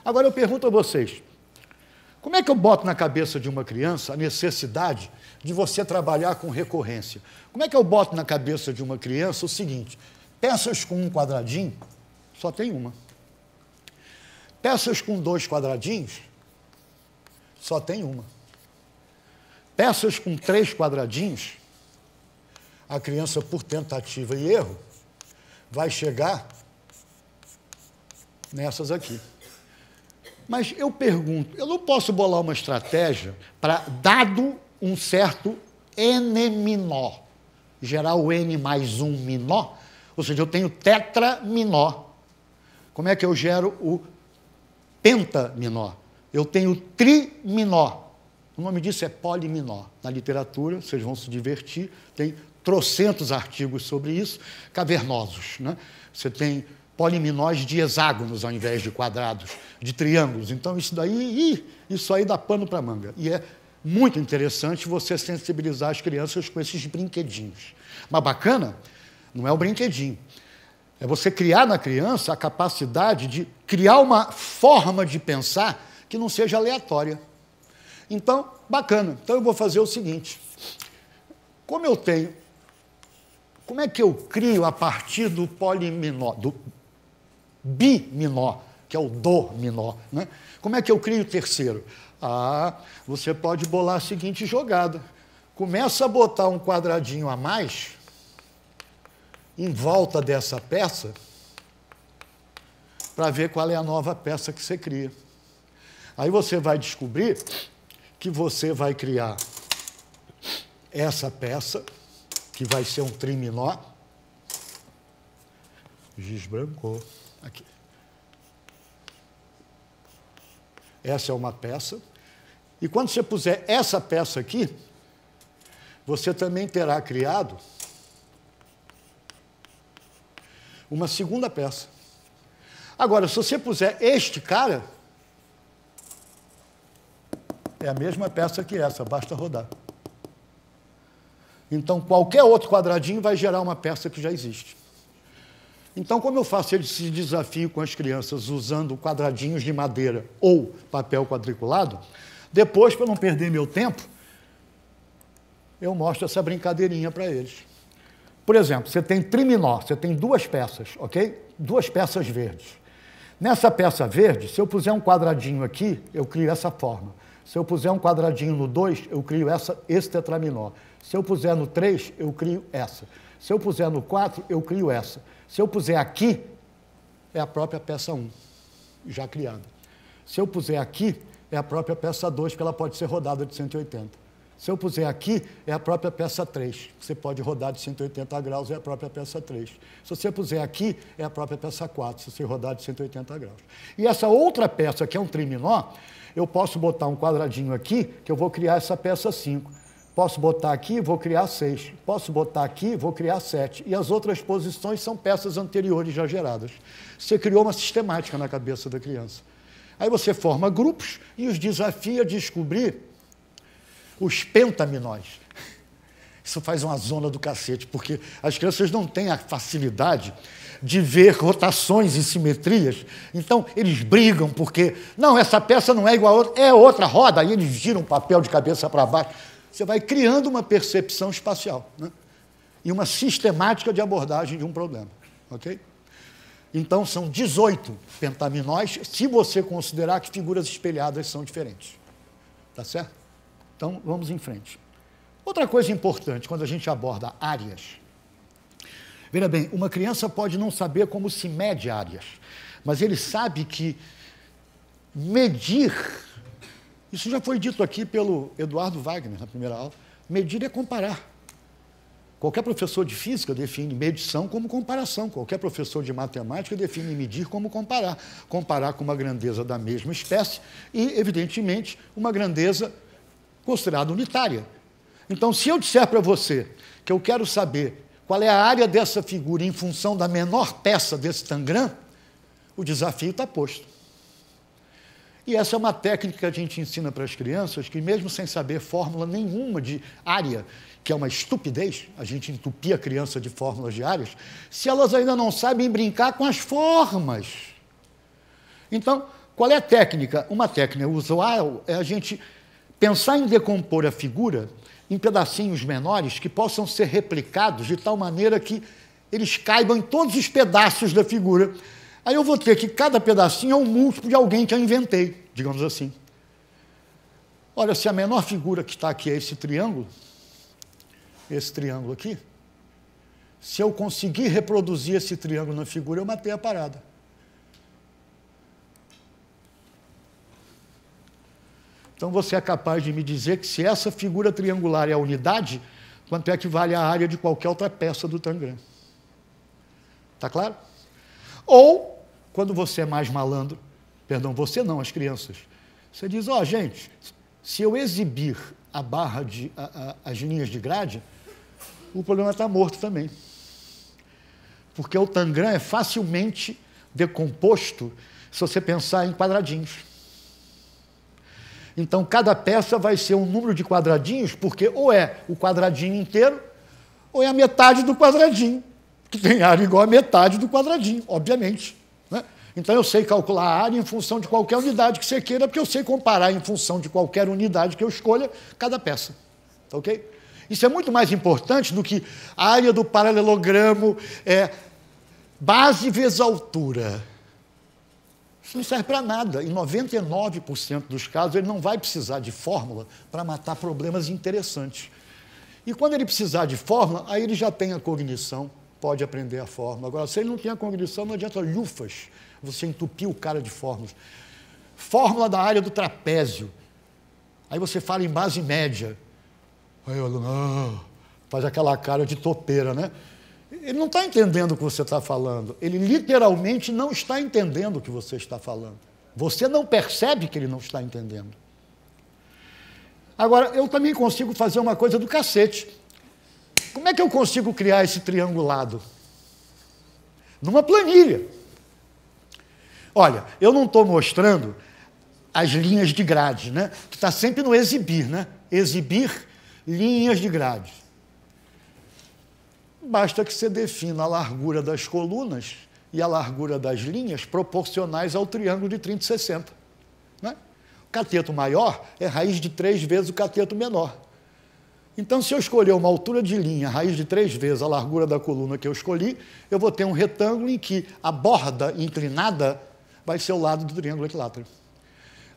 Agora eu pergunto a vocês: como é que eu boto na cabeça de uma criança a necessidade de você trabalhar com recorrência? Como é que eu boto na cabeça de uma criança o seguinte: peças com um quadradinho, só tem uma. Peças com dois quadradinhos, só tem uma. Peças com três quadradinhos, a criança, por tentativa e erro, vai chegar nessas aqui. Mas eu pergunto, eu não posso bolar uma estratégia para, dado um certo n menor gerar o n mais um menor, ou seja, eu tenho tetra menor, Como é que eu gero o penta menor? Eu tenho tri menor, O nome disso é poliminor. Na literatura, vocês vão se divertir, tem trocentos artigos sobre isso, cavernosos. Né? Você tem poliminóis de hexágonos ao invés de quadrados, de triângulos. Então, isso daí, isso aí dá pano para manga. E é muito interessante você sensibilizar as crianças com esses brinquedinhos. Mas bacana não é o brinquedinho. É você criar na criança a capacidade de criar uma forma de pensar que não seja aleatória. Então, bacana. Então eu vou fazer o seguinte. Como eu tenho como é que eu crio a partir do poliminó, do bi menor, que é o dó menor, Né? Como é que eu crio o terceiro? Ah, você pode bolar a seguinte jogada. Começa a botar um quadradinho a mais em volta dessa peça para ver qual é a nova peça que você cria. Aí você vai descobrir que você vai criar essa peça, que vai ser um triminó. Giz brancou. Aqui. Essa é uma peça. E quando você puser essa peça aqui, você também terá criado uma segunda peça. Agora, se você puser este cara, é a mesma peça que essa, basta rodar. Então, qualquer outro quadradinho vai gerar uma peça que já existe. Então, como eu faço esse desafio com as crianças usando quadradinhos de madeira ou papel quadriculado, depois, para não perder meu tempo, eu mostro essa brincadeirinha para eles. Por exemplo, você tem triminó, você tem duas peças, ok? Duas peças verdes. Nessa peça verde, se eu puser um quadradinho aqui, eu crio essa forma. Se eu puser um quadradinho no 2, eu crio essa, esse tetraminó. Se eu puser no 3, eu crio essa. Se eu puser no 4, eu crio essa. Se eu puser aqui, é a própria peça 1, já criada. Se eu puser aqui, é a própria peça 2, que ela pode ser rodada de 180. Se eu puser aqui, é a própria peça 3. Você pode rodar de 180 graus, é a própria peça 3. Se você puser aqui, é a própria peça 4, se você rodar de 180 graus. E essa outra peça, que é um triminó, eu posso botar um quadradinho aqui, que eu vou criar essa peça 5 Posso botar aqui, vou criar seis. Posso botar aqui, vou criar sete. E as outras posições são peças anteriores já geradas. Você criou uma sistemática na cabeça da criança. Aí você forma grupos e os desafia a descobrir os pentaminóis. Isso faz uma zona do cacete, porque as crianças não têm a facilidade de ver rotações e simetrias. Então, eles brigam porque, não, essa peça não é igual a outra, é outra roda, aí eles giram o papel de cabeça para baixo. Você vai criando uma percepção espacial né? e uma sistemática de abordagem de um problema. ok? Então são 18 pentaminóis, se você considerar que figuras espelhadas são diferentes. Tá certo? Então vamos em frente. Outra coisa importante quando a gente aborda áreas. Veja bem, uma criança pode não saber como se mede áreas, mas ele sabe que medir isso já foi dito aqui pelo Eduardo Wagner na primeira aula. Medir é comparar. Qualquer professor de física define medição como comparação. Qualquer professor de matemática define medir como comparar. Comparar com uma grandeza da mesma espécie e, evidentemente, uma grandeza considerada unitária. Então, se eu disser para você que eu quero saber qual é a área dessa figura em função da menor peça desse tangram, o desafio está posto. E essa é uma técnica que a gente ensina para as crianças, que mesmo sem saber fórmula nenhuma de área, que é uma estupidez, a gente entupia a criança de fórmulas de áreas, se elas ainda não sabem brincar com as formas. Então, qual é a técnica? Uma técnica usual é a gente pensar em decompor a figura em pedacinhos menores que possam ser replicados de tal maneira que eles caibam em todos os pedaços da figura Aí eu vou ter que cada pedacinho é um múltiplo de alguém que eu inventei, digamos assim. Olha, se a menor figura que está aqui é esse triângulo, esse triângulo aqui, se eu conseguir reproduzir esse triângulo na figura, eu matei a parada. Então você é capaz de me dizer que se essa figura triangular é a unidade, quanto é que vale a área de qualquer outra peça do Tangram? Está claro? Ou quando você é mais malandro, perdão, você não, as crianças, você diz: Ó, oh, gente, se eu exibir a barra de a, a, as linhas de grade, o problema está morto também. Porque o tangram é facilmente decomposto se você pensar em quadradinhos. Então, cada peça vai ser um número de quadradinhos, porque ou é o quadradinho inteiro, ou é a metade do quadradinho, que tem área igual a metade do quadradinho, obviamente. Então eu sei calcular a área em função de qualquer unidade que você queira, porque eu sei comparar em função de qualquer unidade que eu escolha cada peça. Tá ok? Isso é muito mais importante do que a área do paralelogramo é base vezes altura. Isso não serve para nada. Em 99% dos casos, ele não vai precisar de fórmula para matar problemas interessantes. E quando ele precisar de fórmula, aí ele já tem a cognição, pode aprender a fórmula. Agora, se ele não tem a cognição, não adianta lufas você entupiu o cara de fórmulas. Fórmula da área do trapézio. Aí você fala em base média. Aí o aluno ah, faz aquela cara de topeira, né? Ele não está entendendo o que você está falando. Ele literalmente não está entendendo o que você está falando. Você não percebe que ele não está entendendo. Agora, eu também consigo fazer uma coisa do cacete. Como é que eu consigo criar esse triangulado? Numa planilha. Olha, eu não estou mostrando as linhas de grade, né? Tu está sempre no exibir, né? Exibir linhas de grade. Basta que você defina a largura das colunas e a largura das linhas proporcionais ao triângulo de 30 e 60. Né? O cateto maior é raiz de 3 vezes o cateto menor. Então, se eu escolher uma altura de linha, raiz de 3 vezes a largura da coluna que eu escolhi, eu vou ter um retângulo em que a borda inclinada vai ser o lado do triângulo equilátero.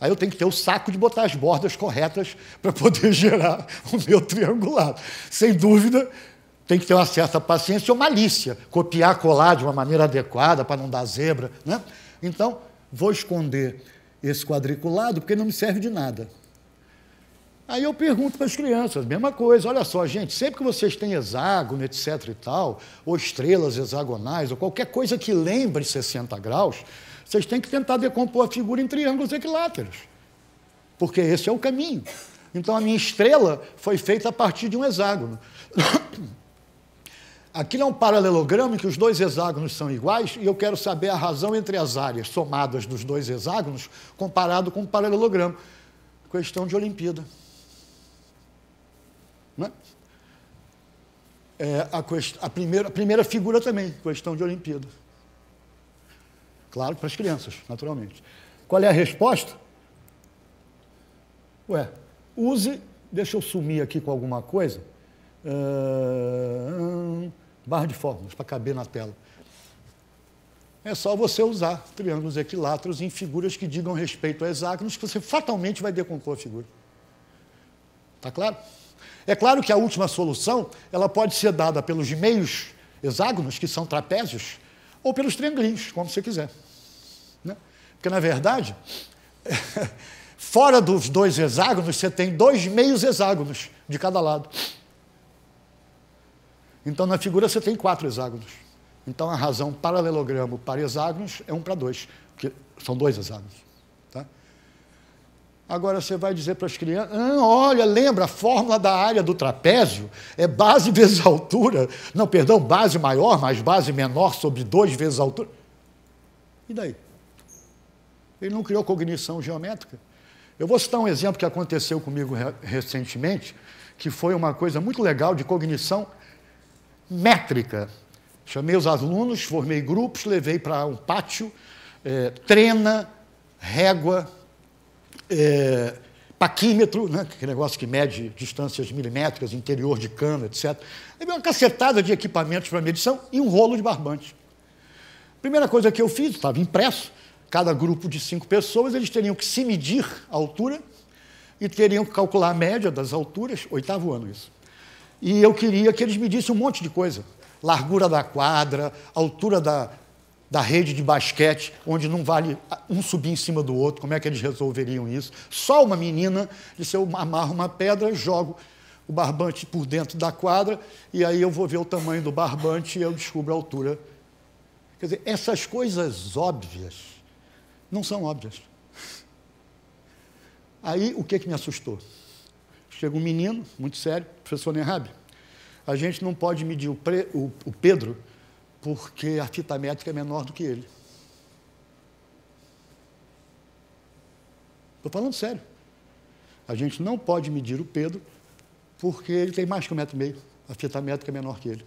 Aí eu tenho que ter o saco de botar as bordas corretas para poder gerar o meu triangular. Sem dúvida, tem que ter uma certa paciência ou malícia, copiar, colar de uma maneira adequada para não dar zebra. Né? Então, vou esconder esse quadriculado porque não me serve de nada. Aí eu pergunto para as crianças, mesma coisa, olha só, gente, sempre que vocês têm hexágono, etc e tal, ou estrelas hexagonais, ou qualquer coisa que lembre 60 graus, vocês têm que tentar decompor a figura em triângulos equiláteros, porque esse é o caminho. Então a minha estrela foi feita a partir de um hexágono. Aquilo é um paralelogramo em que os dois hexágonos são iguais e eu quero saber a razão entre as áreas somadas dos dois hexágonos comparado com o paralelogramo. Questão de Olimpíada. Né? É, a, quest... a, primeira, a primeira figura também, questão de Olimpíada. Claro, para as crianças, naturalmente. Qual é a resposta? Ué, use, deixa eu sumir aqui com alguma coisa. Ah, barra de fórmulas, para caber na tela. É só você usar triângulos equiláteros em figuras que digam respeito a hexágonos, que você fatalmente vai decompor a figura. Está claro? É claro que a última solução ela pode ser dada pelos meios hexágonos, que são trapézios, ou pelos triangulinhos, como você quiser. Né? Porque, na verdade, fora dos dois hexágonos, você tem dois meios hexágonos de cada lado. Então, na figura, você tem quatro hexágonos. Então, a razão paralelogramo para hexágonos é um para dois, porque são dois hexágonos. Agora você vai dizer para as crianças: ah, olha, lembra, a fórmula da área do trapézio é base vezes altura. Não, perdão, base maior mais base menor sobre 2 vezes altura. E daí? Ele não criou cognição geométrica. Eu vou citar um exemplo que aconteceu comigo recentemente, que foi uma coisa muito legal de cognição métrica. Chamei os alunos, formei grupos, levei para um pátio, é, trena, régua, é, paquímetro, né, é aquele negócio que mede distâncias milimétricas, interior de cano, etc. Levei uma cacetada de equipamentos para medição e um rolo de barbante. Primeira coisa que eu fiz, estava impresso, cada grupo de cinco pessoas, eles teriam que se medir a altura e teriam que calcular a média das alturas, oitavo ano isso. E eu queria que eles medissem um monte de coisa. Largura da quadra, altura da, da rede de basquete, onde não vale um subir em cima do outro, como é que eles resolveriam isso? Só uma menina disse: eu amarro uma pedra, jogo o barbante por dentro da quadra e aí eu vou ver o tamanho do barbante e eu descubro a altura. Quer dizer, essas coisas óbvias não são óbvias. Aí o que, que me assustou? Chega um menino, muito sério, professor Nerrab, a gente não pode medir o, pre, o, o Pedro porque a fita métrica é menor do que ele. Estou falando sério. A gente não pode medir o Pedro porque ele tem mais que um metro e meio. A fita métrica é menor que ele.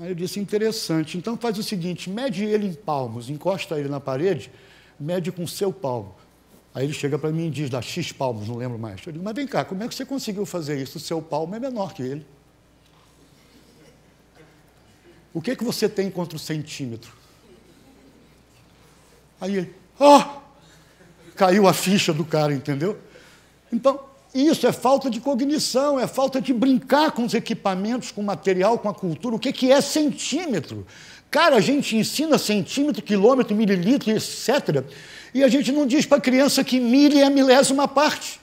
Aí eu disse, interessante. Então faz o seguinte, mede ele em palmos, encosta ele na parede, mede com seu palmo. Aí ele chega para mim e diz, dá X palmos, não lembro mais. Eu digo, mas vem cá, como é que você conseguiu fazer isso? O seu palmo é menor que ele. O que, é que você tem contra o centímetro? Aí ele, Caiu a ficha do cara, entendeu? Então, isso é falta de cognição, é falta de brincar com os equipamentos, com o material, com a cultura. O que, é que é centímetro? Cara, a gente ensina centímetro, quilômetro, mililitro, etc. E a gente não diz para a criança que mili é milésima parte.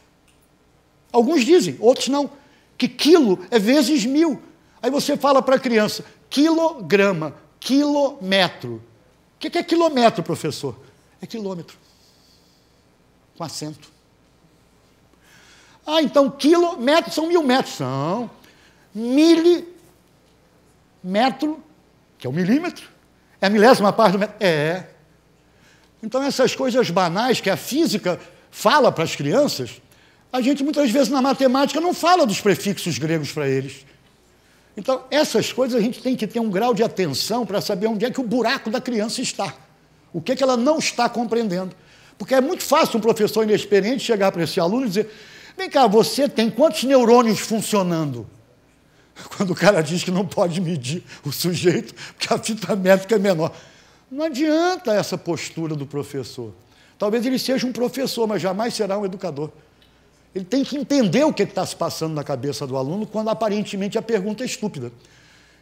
Alguns dizem, outros não. Que quilo é vezes mil. Aí você fala para a criança, Quilograma, quilômetro. O que é quilômetro, professor? É quilômetro. Com acento. Ah, então quilômetro são mil metros. São. milímetro, que é o milímetro, é a milésima parte do metro. É. Então, essas coisas banais que a física fala para as crianças, a gente muitas vezes na matemática não fala dos prefixos gregos para eles. Então, essas coisas a gente tem que ter um grau de atenção para saber onde é que o buraco da criança está, o que, é que ela não está compreendendo. Porque é muito fácil um professor inexperiente chegar para esse aluno e dizer: vem cá, você tem quantos neurônios funcionando? Quando o cara diz que não pode medir o sujeito, porque a fita métrica é menor. Não adianta essa postura do professor. Talvez ele seja um professor, mas jamais será um educador. Ele tem que entender o que é está se passando na cabeça do aluno quando aparentemente a pergunta é estúpida.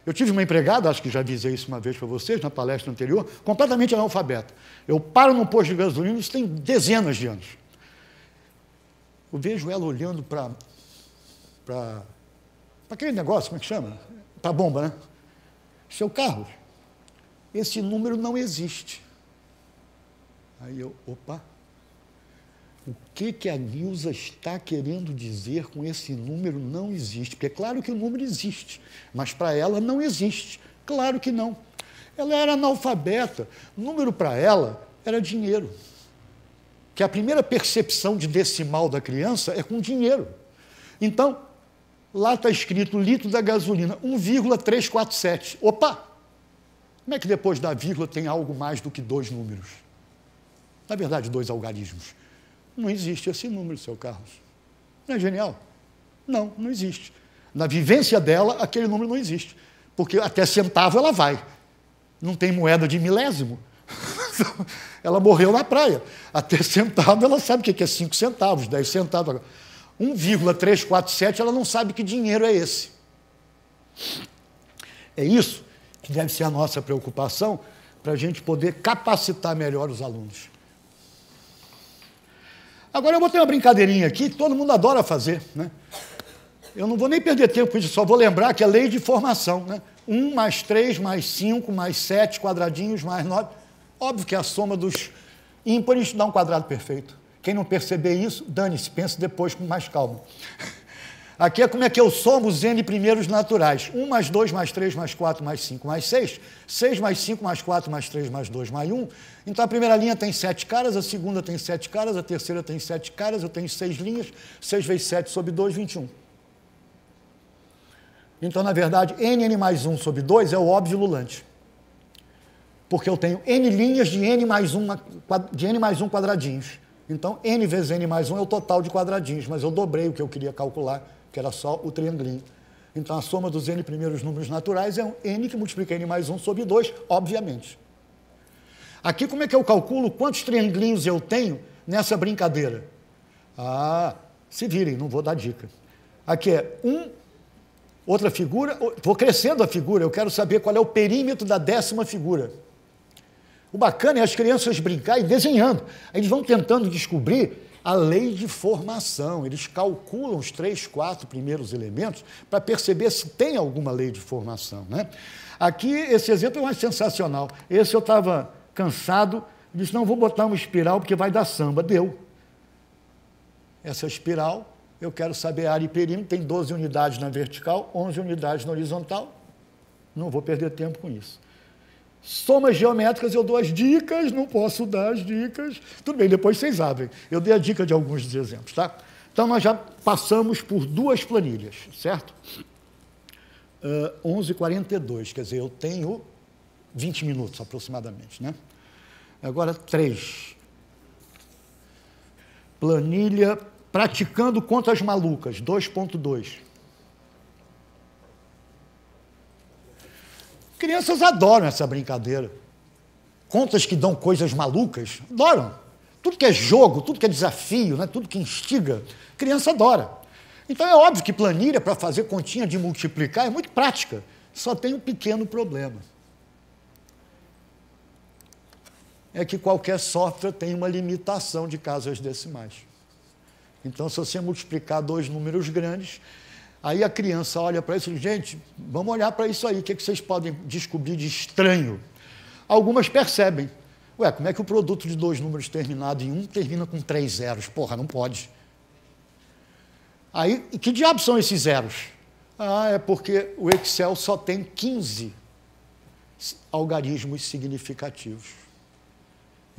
Eu tive uma empregada, acho que já avisei isso uma vez para vocês, na palestra anterior, completamente analfabeta. Eu paro num posto de gasolina, isso tem dezenas de anos. Eu vejo ela olhando para. para aquele negócio, como é que chama? Para a bomba, né? Seu carro. Esse número não existe. Aí eu, opa, o que, que a Nilza está querendo dizer com esse número não existe. Porque é claro que o número existe, mas para ela não existe. Claro que não. Ela era analfabeta. O número para ela era dinheiro. Que a primeira percepção de decimal da criança é com dinheiro. Então, lá está escrito litro da gasolina, 1,347. Opa! Como é que depois da vírgula tem algo mais do que dois números? Na verdade, dois algarismos. Não existe esse número, seu Carlos. Não é genial? Não, não existe. Na vivência dela, aquele número não existe. Porque até centavo ela vai. Não tem moeda de milésimo. ela morreu na praia. Até centavo ela sabe o que é 5 centavos, 10 centavos. 1,347 ela não sabe que dinheiro é esse. É isso que deve ser a nossa preocupação para a gente poder capacitar melhor os alunos. Agora eu vou ter uma brincadeirinha aqui, que todo mundo adora fazer. Né? Eu não vou nem perder tempo com isso, só vou lembrar que é lei de formação. Né? 1 mais 3 mais 5 mais 7 quadradinhos mais 9. Óbvio que é a soma dos ímpares dá um quadrado perfeito. Quem não perceber isso, dane-se, pense depois com mais calma. Aqui é como é que eu somo os n primeiros naturais. 1 mais 2 mais 3 mais 4 mais 5 mais 6. 6 mais 5 mais 4 mais 3 mais 2 mais 1. Então a primeira linha tem sete caras, a segunda tem sete caras, a terceira tem sete caras, eu tenho seis linhas, seis vezes sete sobre dois, 21. Então, na verdade, nn mais 1 sobre 2 é o óbvio lulante. Porque eu tenho n linhas de n mais 1, de n mais 1 quadradinhos. Então, n vezes n mais 1 é o total de quadradinhos, mas eu dobrei o que eu queria calcular, que era só o triangulinho. Então, a soma dos n primeiros números naturais é um n que multiplica n mais 1 sobre 2, obviamente. Aqui, como é que eu calculo quantos triangulinhos eu tenho nessa brincadeira? Ah, se virem, não vou dar dica. Aqui é um, outra figura, vou crescendo a figura, eu quero saber qual é o perímetro da décima figura. O bacana é as crianças brincarem e desenhando. Eles vão tentando descobrir a lei de formação. Eles calculam os três, quatro primeiros elementos para perceber se tem alguma lei de formação. Né? Aqui, esse exemplo é mais sensacional. Esse eu estava cansado, disse: Não, vou botar uma espiral porque vai dar samba. Deu. Essa espiral, eu quero saber a área e perímetro, tem 12 unidades na vertical, 11 unidades na horizontal. Não vou perder tempo com isso. Somas geométricas, eu dou as dicas, não posso dar as dicas. Tudo bem, depois vocês abrem. Eu dei a dica de alguns dos exemplos, tá? Então, nós já passamos por duas planilhas, certo? Uh, ah, 11 e 42 quer dizer, eu tenho 20 minutos aproximadamente, né? Agora, três. Planilha praticando contas malucas, 2.2. Crianças adoram essa brincadeira. Contas que dão coisas malucas, adoram. Tudo que é jogo, tudo que é desafio, né? tudo que instiga, criança adora. Então é óbvio que planilha para fazer continha de multiplicar é muito prática, só tem um pequeno problema. é que qualquer software tem uma limitação de casas decimais. Então, se você multiplicar dois números grandes, aí a criança olha para isso e diz, gente, vamos olhar para isso aí, o que, é que vocês podem descobrir de estranho? Algumas percebem. Ué, como é que o produto de dois números terminado em um termina com três zeros? Porra, não pode. Aí, que diabos são esses zeros? Ah, é porque o Excel só tem 15 algarismos significativos.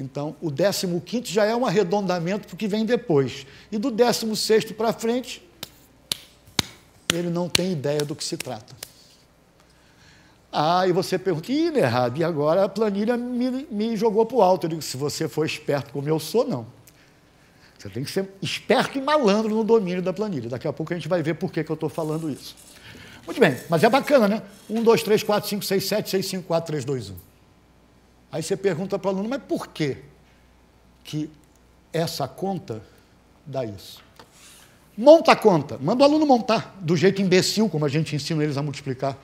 Então, o 15 já é um arredondamento porque vem depois. E do 16 para frente, ele não tem ideia do que se trata. Ah, e você pergunta, ih, Nerrab, e agora a planilha me, me jogou para o alto. Eu digo, se você for esperto como eu sou, não. Você tem que ser esperto e malandro no domínio da planilha. Daqui a pouco a gente vai ver por que, que eu estou falando isso. Muito bem, mas é bacana, né? 1, 2, 3, 4, 5, 6, 7, 6, 5, 4, 3, 2, 1. Aí você pergunta para o aluno, mas por quê que essa conta dá isso? Monta a conta, manda o aluno montar, do jeito imbecil como a gente ensina eles a multiplicar.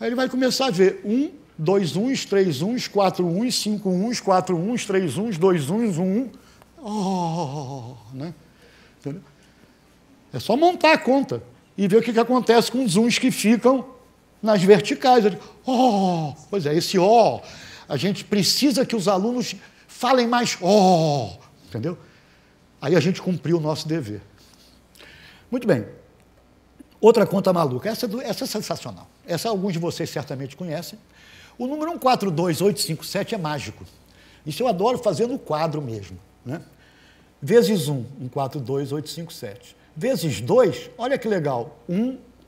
Aí ele vai começar a ver um, dois uns, três uns, quatro uns, cinco uns, quatro uns, três uns, dois uns, um, um. Oh, né? Entendeu? É só montar a conta e ver o que acontece com os uns que ficam nas verticais. Eu ó oh, pois é, esse ó, oh, a gente precisa que os alunos falem mais ó, oh, entendeu? Aí a gente cumpriu o nosso dever. Muito bem. Outra conta maluca, essa, é essa é sensacional. Essa alguns de vocês certamente conhecem. O número 142857 é mágico. Isso eu adoro fazer no quadro mesmo. Né? Vezes 1, 142857. Vezes 2, olha que legal, 1,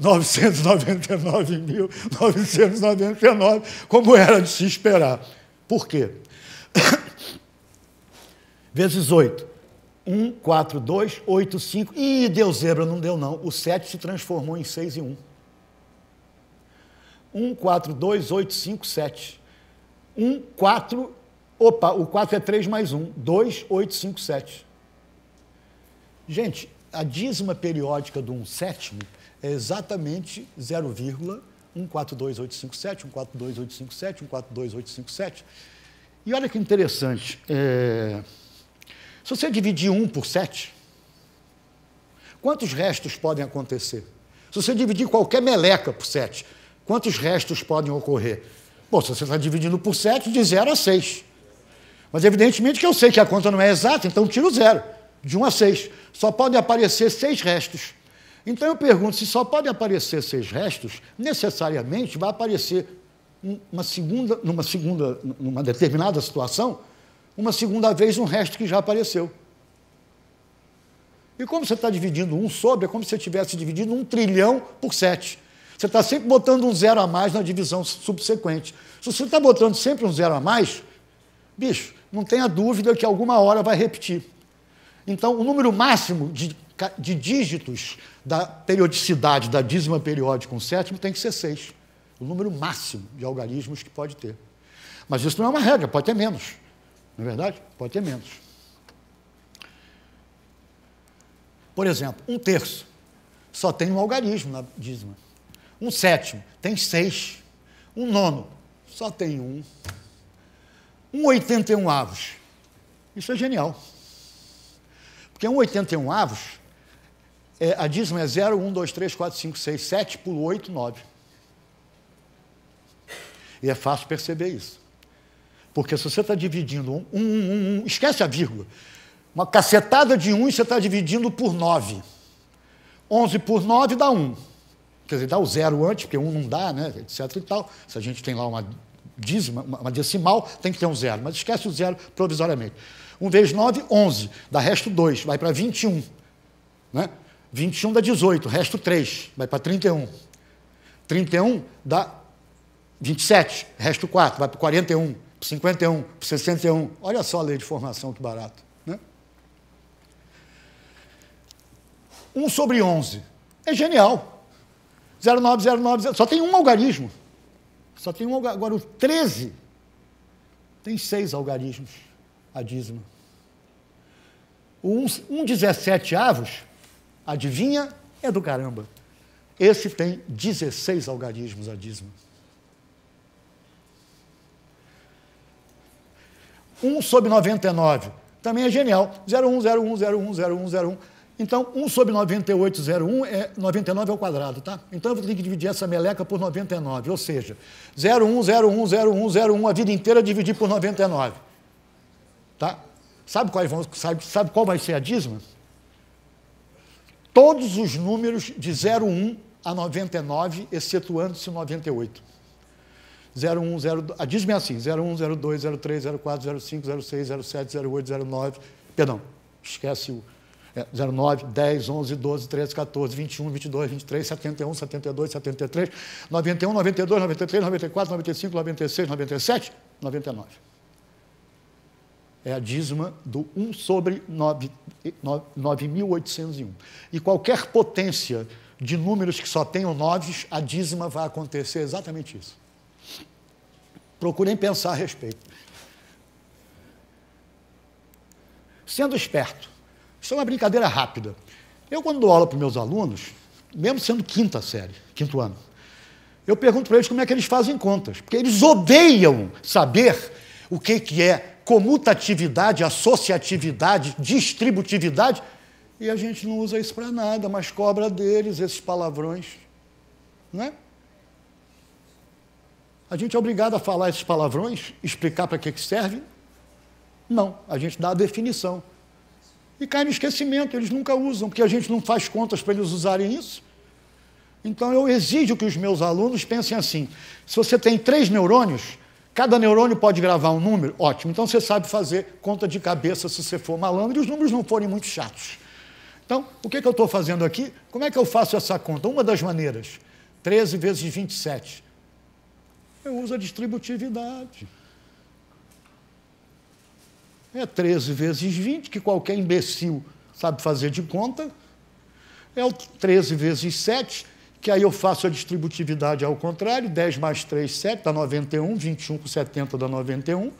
999.999, como era de se esperar. Por quê? Vezes 8. 1, 4, 2, 8, 5. Ih, deu zebra, não deu não. O 7 se transformou em 6 e 1. 1, 4, 2, 8, 5, 7. 1, 4, opa, o 4 é 3 mais 1. 2, 8, 5, 7. Gente, a dízima periódica do 1 sétimo é exatamente 0,142857, 142857, 142857. E olha que interessante, é... se você dividir 1 por 7, quantos restos podem acontecer? Se você dividir qualquer meleca por 7, quantos restos podem ocorrer? Bom, se você está dividindo por 7, de 0 a 6. Mas evidentemente que eu sei que a conta não é exata, então tiro zero, de 1 a 6. Só podem aparecer seis restos. Então eu pergunto: se só podem aparecer seis restos, necessariamente vai aparecer uma segunda, numa segunda, numa determinada situação, uma segunda vez um resto que já apareceu. E como você está dividindo um sobre, é como se você estivesse dividindo um trilhão por sete. Você está sempre botando um zero a mais na divisão subsequente. Se você está botando sempre um zero a mais, bicho, não tenha dúvida que alguma hora vai repetir. Então, o número máximo de de dígitos da periodicidade, da dízima periódica com um sétimo, tem que ser seis. O número máximo de algarismos que pode ter. Mas isso não é uma regra, pode ter menos. Não é verdade? Pode ter menos. Por exemplo, um terço só tem um algarismo na dízima. Um sétimo tem seis. Um nono só tem um. Um oitenta e um avos. Isso é genial. Porque um oitenta e um avos é, a dízima é 0, 1, 2, 3, 4, 5, 6, 7, pulo 8, 9. E é fácil perceber isso. Porque se você está dividindo um, um, um, um, esquece a vírgula. Uma cacetada de um e você está dividindo por 9. 11 por 9 dá 1. Quer dizer, dá o zero antes, porque um não dá, né? etc. e tal. Se a gente tem lá uma dízima, uma decimal, tem que ter um zero. Mas esquece o zero provisoriamente. 1 vezes 9, 11. Dá resto 2, vai para 21. Né? 21 dá 18, resto 3, vai para 31. 31 dá 27, resto 4, vai para 41, para 51, para 61. Olha só a lei de formação, que barato. Né? 1 sobre 11 é genial. 09, só tem um algarismo. Só tem um algarismo. Agora o 13 tem seis algarismos, a dízima. O 1,17 avos Adivinha? É do caramba. Esse tem 16 algarismos a dízimo. Um sobre 99. Também é genial. 0101010101. Então, 1 sobre 9801 é 99 ao é quadrado, tá? Então eu vou ter que dividir essa meleca por 99, ou seja, 01010101 a vida inteira dividir por 99. Tá? Sabe qual, sabe, sabe qual vai ser a dízima? todos os números de 01 a 99, excetuando-se 98. 01, 0, diz-me assim, 01, 02, 03, 04, 05, 06, 07, 08, 09, perdão, esquece o é, 09, 10, 11, 12, 13, 14, 21, 22, 23, 71, 72, 73, 91, 92, 93, 94, 95, 96, 97, 99 é a dízima do 1 sobre 9.801. E qualquer potência de números que só tenham 9, a dízima vai acontecer exatamente isso. Procurem pensar a respeito. Sendo esperto, isso é uma brincadeira rápida. Eu, quando dou aula para meus alunos, mesmo sendo quinta série, quinto ano, eu pergunto para eles como é que eles fazem contas, porque eles odeiam saber o que, que é comutatividade, associatividade, distributividade, e a gente não usa isso para nada, mas cobra deles esses palavrões. Não é? A gente é obrigado a falar esses palavrões, explicar para que, que serve? Não, a gente dá a definição. E cai no esquecimento, eles nunca usam, porque a gente não faz contas para eles usarem isso. Então eu exijo que os meus alunos pensem assim: se você tem três neurônios, Cada neurônio pode gravar um número? Ótimo. Então você sabe fazer conta de cabeça se você for malandro e os números não forem muito chatos. Então, o que, é que eu estou fazendo aqui? Como é que eu faço essa conta? Uma das maneiras, 13 vezes 27. Eu uso a distributividade. É 13 vezes 20, que qualquer imbecil sabe fazer de conta. É o 13 vezes 7, que aí eu faço a distributividade ao contrário, 10 mais 3, 7, dá 91, 21 com 70 dá 91.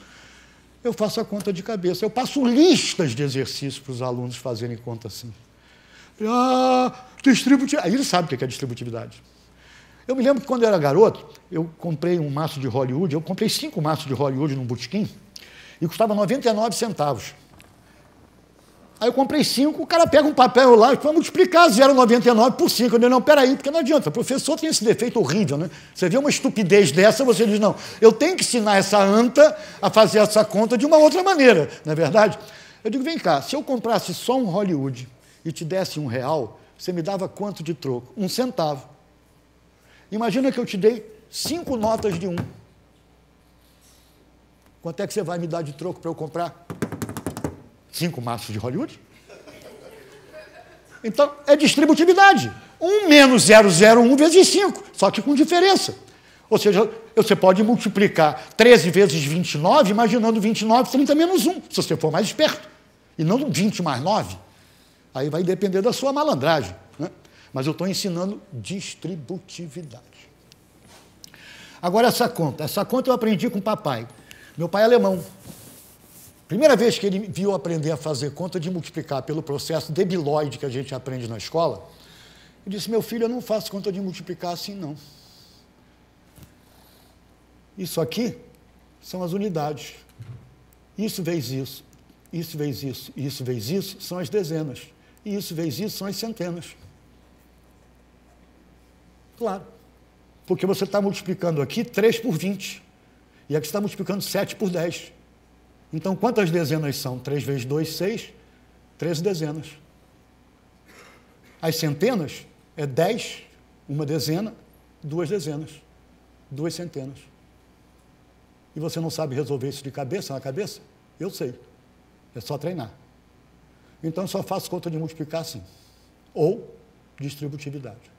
Eu faço a conta de cabeça. Eu passo listas de exercícios para os alunos fazerem conta assim. Ah, distributividade. Aí ele sabe o é que é distributividade. Eu me lembro que quando eu era garoto, eu comprei um maço de Hollywood, eu comprei cinco maços de Hollywood num botequim, e custava 99 centavos. Aí eu comprei cinco, o cara pega um papel lá e fala, multiplicar 0,99 por cinco. Eu digo, não, peraí, porque não adianta. O professor tem esse defeito horrível, né? Você vê uma estupidez dessa, você diz, não, eu tenho que ensinar essa anta a fazer essa conta de uma outra maneira, não é verdade? Eu digo, vem cá, se eu comprasse só um Hollywood e te desse um real, você me dava quanto de troco? Um centavo. Imagina que eu te dei cinco notas de um. Quanto é que você vai me dar de troco para eu comprar? cinco maços de Hollywood. Então, é distributividade. 1 menos 001 vezes 5, só que com diferença. Ou seja, você pode multiplicar 13 vezes 29, imaginando 29, 30 menos 1, se você for mais esperto. E não 20 mais 9. Aí vai depender da sua malandragem. Né? Mas eu estou ensinando distributividade. Agora, essa conta. Essa conta eu aprendi com o papai. Meu pai é alemão, Primeira vez que ele viu aprender a fazer conta de multiplicar pelo processo debilóide que a gente aprende na escola, ele disse: Meu filho, eu não faço conta de multiplicar assim, não. Isso aqui são as unidades. Isso vezes isso, isso vezes isso, isso vezes isso são as dezenas. E isso vezes isso são as centenas. Claro. Porque você está multiplicando aqui 3 por 20. E aqui você está multiplicando 7 por 10. Então, quantas dezenas são? 3 vezes 2, 6, 13 dezenas. As centenas é 10, uma dezena, duas dezenas, duas centenas. E você não sabe resolver isso de cabeça na cabeça? Eu sei. É só treinar. Então, eu só faço conta de multiplicar assim. Ou distributividade.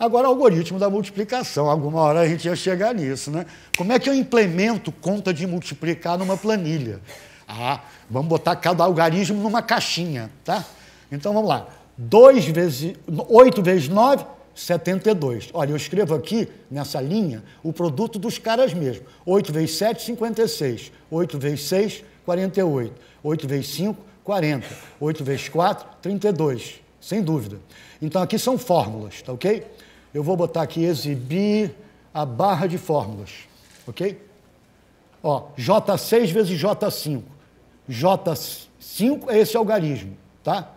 Agora, o algoritmo da multiplicação, alguma hora a gente ia chegar nisso, né? Como é que eu implemento conta de multiplicar numa planilha? Ah, vamos botar cada algarismo numa caixinha, tá? Então vamos lá. 2 vezes 8 vezes 9, 72. Olha, eu escrevo aqui nessa linha o produto dos caras mesmo. 8 vezes 7, 56. 8 vezes 6, 48. 8 vezes 5, 40. 8 vezes 4, 32. Sem dúvida. Então aqui são fórmulas, tá ok? eu vou botar aqui exibir a barra de fórmulas, ok? Ó, J6 vezes J5. J5 é esse algarismo, tá?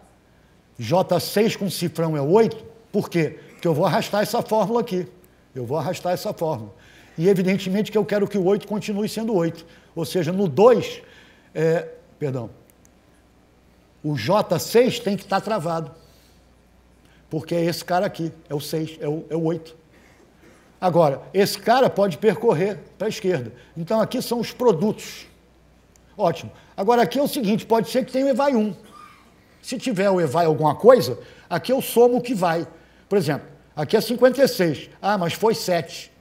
J6 com cifrão é 8, por quê? Porque eu vou arrastar essa fórmula aqui. Eu vou arrastar essa fórmula. E evidentemente que eu quero que o 8 continue sendo 8. Ou seja, no 2, é, perdão, o J6 tem que estar tá travado porque é esse cara aqui, é o 6, é o, é 8. Agora, esse cara pode percorrer para a esquerda. Então, aqui são os produtos. Ótimo. Agora, aqui é o seguinte, pode ser que tenha o EVAI 1. Se tiver o EVAI alguma coisa, aqui eu somo o que vai. Por exemplo, aqui é 56. Ah, mas foi 7.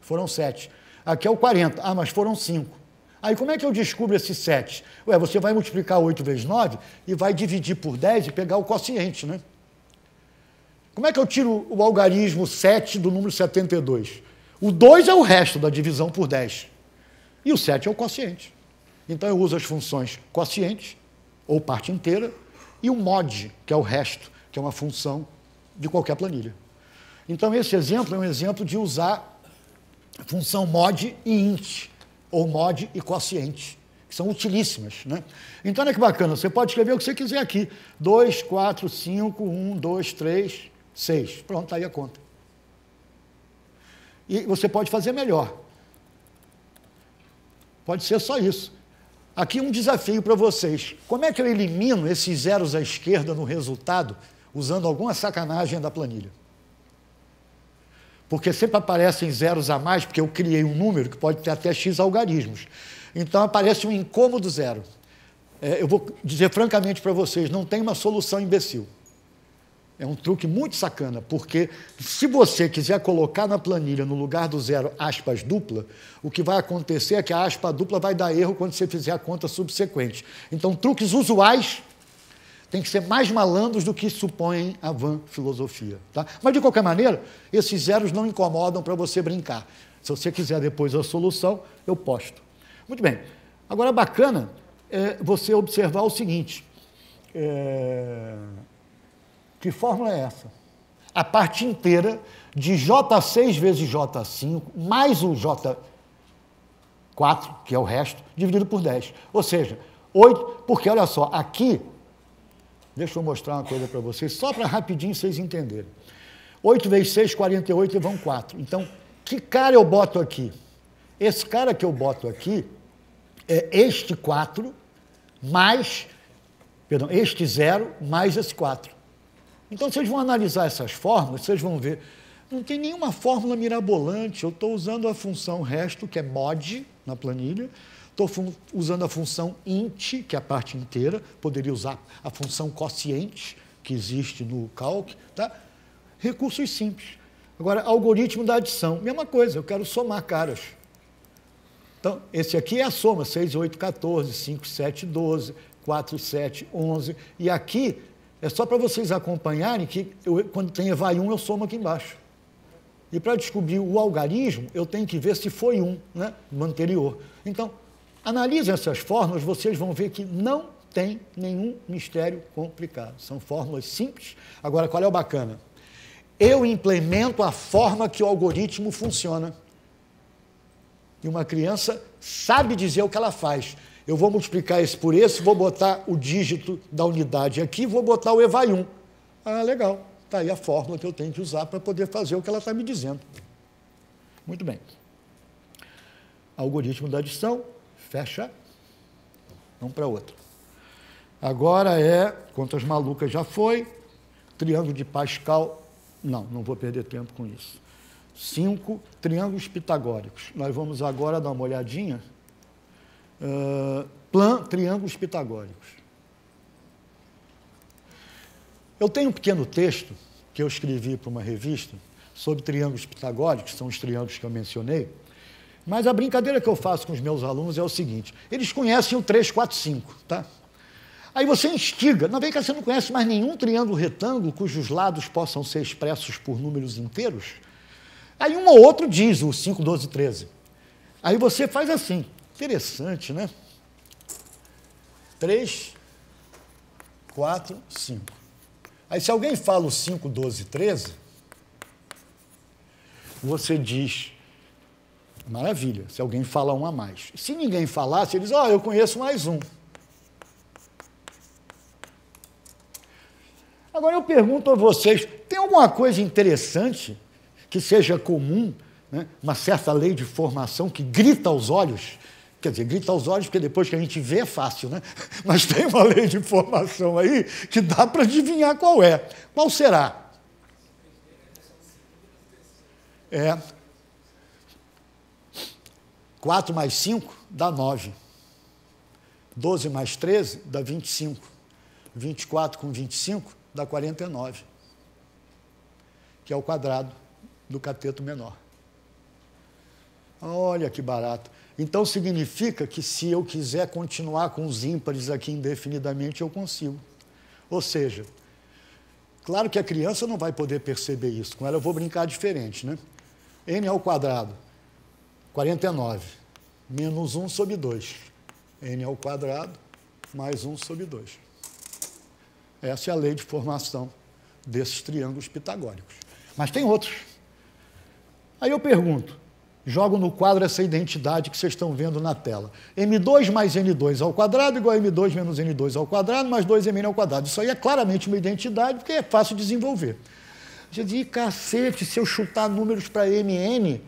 Foram 7. Aqui é o 40. Ah, mas foram 5. Aí como é que eu descubro esse 7? Ué, você vai multiplicar 8 vezes 9 e vai dividir por 10 e pegar o quociente, né? Como é que eu tiro o algarismo 7 do número 72? O 2 é o resto da divisão por 10. E o 7 é o quociente. Então eu uso as funções quociente, ou parte inteira, e o mod, que é o resto, que é uma função de qualquer planilha. Então esse exemplo é um exemplo de usar função mod e int, ou mod e quociente, que são utilíssimas. Né? Então olha que bacana, você pode escrever o que você quiser aqui. 2, 4, 5, 1, 2, 3, Seis. Pronto, tá aí a conta. E você pode fazer melhor. Pode ser só isso. Aqui um desafio para vocês. Como é que eu elimino esses zeros à esquerda no resultado usando alguma sacanagem da planilha? Porque sempre aparecem zeros a mais, porque eu criei um número que pode ter até X algarismos. Então aparece um incômodo zero. É, eu vou dizer francamente para vocês: não tem uma solução imbecil. É um truque muito sacana, porque se você quiser colocar na planilha, no lugar do zero, aspas dupla, o que vai acontecer é que a aspa dupla vai dar erro quando você fizer a conta subsequente. Então, truques usuais têm que ser mais malandros do que supõem a van filosofia. Tá? Mas, de qualquer maneira, esses zeros não incomodam para você brincar. Se você quiser depois a solução, eu posto. Muito bem. Agora, bacana é você observar o seguinte. É que fórmula é essa? A parte inteira de J6 vezes J5 mais o J4, que é o resto, dividido por 10. Ou seja, 8, porque olha só, aqui, deixa eu mostrar uma coisa para vocês, só para rapidinho vocês entenderem. 8 vezes 6, 48 e vão 4. Então, que cara eu boto aqui? Esse cara que eu boto aqui é este 4 mais, perdão, este 0 mais esse 4. Então, vocês vão analisar essas fórmulas, vocês vão ver. Não tem nenhuma fórmula mirabolante. Eu estou usando a função resto, que é mod, na planilha. Estou usando a função int, que é a parte inteira. Poderia usar a função quociente, que existe no calc. Tá? Recursos simples. Agora, algoritmo da adição. Mesma coisa, eu quero somar caras. Então, esse aqui é a soma, 6, 8, 14, 5, 7, 12, 4, 7, 11. E aqui é só para vocês acompanharem que eu, quando tem vai um, eu somo aqui embaixo. E para descobrir o algarismo, eu tenho que ver se foi um né, no anterior. Então, analisem essas fórmulas, vocês vão ver que não tem nenhum mistério complicado. São fórmulas simples. Agora, qual é o bacana? Eu implemento a forma que o algoritmo funciona. E uma criança sabe dizer o que ela faz. Eu vou multiplicar esse por esse, vou botar o dígito da unidade aqui, vou botar o EVAI 1. Ah, legal. Está aí a fórmula que eu tenho que usar para poder fazer o que ela está me dizendo. Muito bem. Algoritmo da adição, fecha. Vamos para outra. Agora é, quantas malucas já foi, triângulo de Pascal, não, não vou perder tempo com isso. Cinco triângulos pitagóricos. Nós vamos agora dar uma olhadinha Plano, ah, plan, triângulos pitagóricos. Eu tenho um pequeno texto que eu escrevi para uma revista sobre triângulos pitagóricos, são os triângulos que eu mencionei, mas a brincadeira que eu faço com os meus alunos é o seguinte: eles conhecem o 3, 4, 5, tá? Aí você instiga, não vem que você não conhece mais nenhum triângulo retângulo cujos lados possam ser expressos por números inteiros. Aí um ou outro diz o 5, 12, 13. Aí você faz assim: Interessante, né? Três, quatro, cinco. Aí se alguém fala o 5, 12, 13, você diz, maravilha, se alguém fala um a mais. Se ninguém falasse, eles, ó, oh, eu conheço mais um. Agora eu pergunto a vocês, tem alguma coisa interessante que seja comum, né? uma certa lei de formação que grita aos olhos? Quer dizer, grita aos olhos, porque depois que a gente vê é fácil, né? Mas tem uma lei de formação aí que dá para adivinhar qual é. Qual será? É. 4 mais 5 dá 9. 12 mais 13 dá 25. 24 com 25 dá 49, que é o quadrado do cateto menor. Olha que barato. Então significa que se eu quiser continuar com os ímpares aqui indefinidamente, eu consigo. Ou seja, claro que a criança não vai poder perceber isso, com ela eu vou brincar diferente, né? n ao quadrado, 49, menos 1 sobre 2. n ao quadrado, mais 1 sobre 2. Essa é a lei de formação desses triângulos pitagóricos. Mas tem outros. Aí eu pergunto, Jogo no quadro essa identidade que vocês estão vendo na tela. M2 mais N2 ao quadrado igual a M2 menos N2 ao quadrado mais 2Mn ao quadrado. Isso aí é claramente uma identidade, porque é fácil desenvolver. Eu digo, cacete, se eu chutar números para Mn,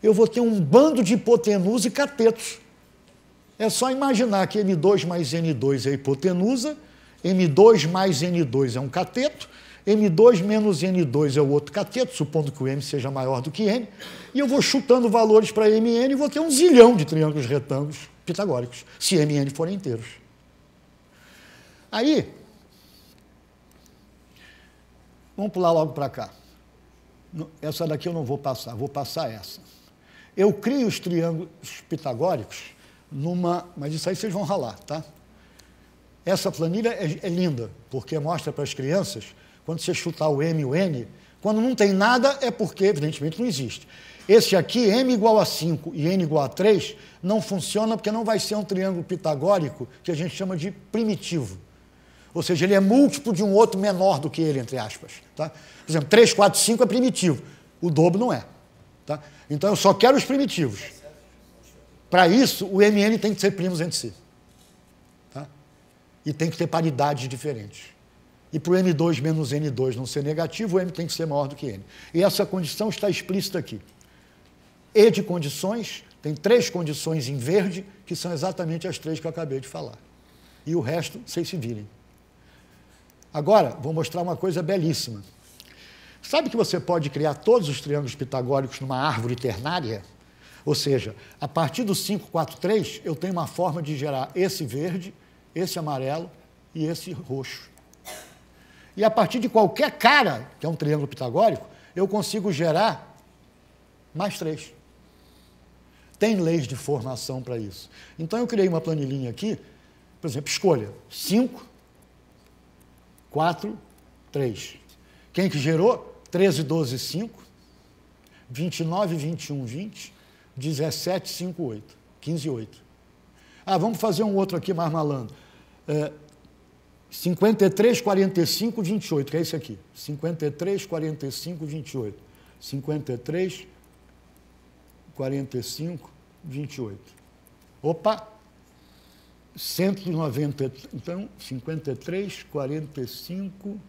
eu vou ter um bando de hipotenusa e catetos. É só imaginar que M2 mais N2 é hipotenusa, M2 mais N2 é um cateto, M2 menos N2 é o outro cateto, supondo que o M seja maior do que N, e eu vou chutando valores para MN e vou ter um zilhão de triângulos retângulos pitagóricos, se MN forem inteiros. Aí, vamos pular logo para cá. Essa daqui eu não vou passar, vou passar essa. Eu crio os triângulos pitagóricos numa. Mas isso aí vocês vão ralar, tá? Essa planilha é, é linda, porque mostra para as crianças quando você chutar o M e o N, quando não tem nada é porque, evidentemente, não existe. Esse aqui, m igual a 5 e n igual a 3, não funciona porque não vai ser um triângulo pitagórico que a gente chama de primitivo. Ou seja, ele é múltiplo de um outro menor do que ele, entre aspas. Tá? Por exemplo, 3, 4, 5 é primitivo. O dobro não é. Tá? Então eu só quero os primitivos. Para isso, o mn tem que ser primos entre si. Tá? E tem que ter paridades diferentes. E para o M2 menos N2 não ser negativo, o M tem que ser maior do que N. E essa condição está explícita aqui. E de condições, tem três condições em verde, que são exatamente as três que eu acabei de falar. E o resto, vocês se virem. Agora, vou mostrar uma coisa belíssima. Sabe que você pode criar todos os triângulos pitagóricos numa árvore ternária? Ou seja, a partir do 543, eu tenho uma forma de gerar esse verde, esse amarelo e esse roxo. E a partir de qualquer cara, que é um triângulo pitagórico, eu consigo gerar mais três. Tem leis de formação para isso. Então eu criei uma planilhinha aqui, por exemplo, escolha 5, 4, 3. Quem que gerou? 13, 12, 5, 29, 21, 20, 17, 5, 8, 15, 8. Ah, vamos fazer um outro aqui mais malandro. É, 53, 45, 28, que é esse aqui. 53, 45, 28. 53 45 28. Opa! 190, então 53 45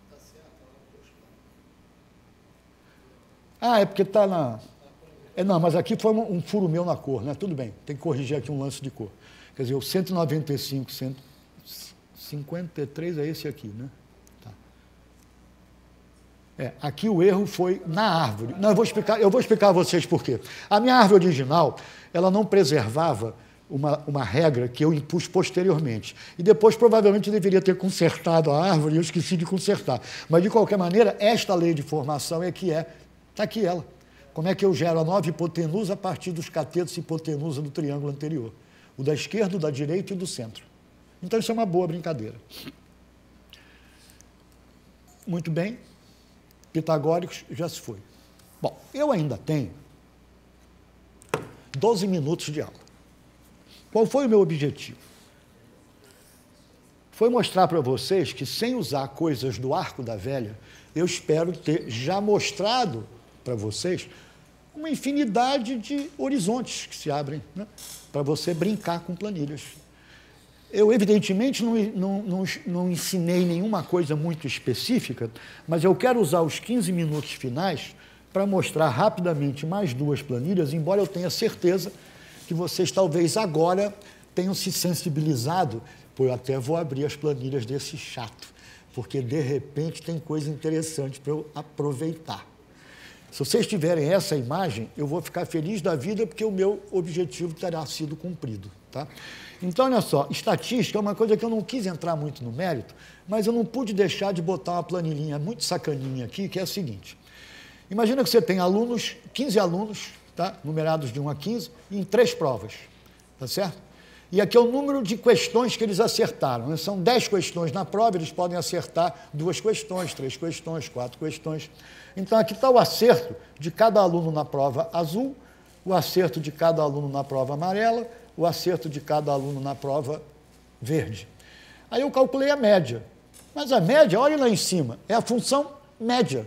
Ah, é porque está na é, não, mas aqui foi um, furo meu na cor, né? Tudo bem, tem que corrigir aqui um lance de cor. Quer dizer, o 195, 100, 53 é esse aqui, né? Tá. É, aqui o erro foi na árvore. Não, eu vou explicar, eu vou explicar a vocês por quê. A minha árvore original, ela não preservava uma, uma regra que eu impus posteriormente. E depois, provavelmente, deveria ter consertado a árvore e eu esqueci de consertar. Mas, de qualquer maneira, esta lei de formação é que é, está aqui ela. Como é que eu gero a nova hipotenusa a partir dos catetos e hipotenusa do triângulo anterior? O da esquerda, o da direita e o do centro. Então isso é uma boa brincadeira. Muito bem, pitagóricos já se foi. Bom, eu ainda tenho 12 minutos de aula. Qual foi o meu objetivo? Foi mostrar para vocês que, sem usar coisas do arco da velha, eu espero ter já mostrado para vocês uma infinidade de horizontes que se abrem né? para você brincar com planilhas. Eu, evidentemente, não, não, não, não, ensinei nenhuma coisa muito específica, mas eu quero usar os 15 minutos finais para mostrar rapidamente mais duas planilhas, embora eu tenha certeza que vocês talvez agora tenham se sensibilizado, eu até vou abrir as planilhas desse chato, porque de repente tem coisa interessante para eu aproveitar. Se vocês tiverem essa imagem, eu vou ficar feliz da vida porque o meu objetivo terá sido cumprido. Tá? Então, olha só, estatística é uma coisa que eu não quis entrar muito no mérito, mas eu não pude deixar de botar uma planilhinha muito sacaninha aqui, que é a seguinte. Imagina que você tem alunos, 15 alunos, tá? numerados de 1 a 15, em três provas, tá certo? E aqui é o número de questões que eles acertaram. Né? São 10 questões na prova, eles podem acertar duas questões, três questões, quatro questões. Então, aqui está o acerto de cada aluno na prova azul, o acerto de cada aluno na prova amarela, o acerto de cada aluno na prova verde. Aí eu calculei a média. Mas a média, olha lá em cima, é a função média.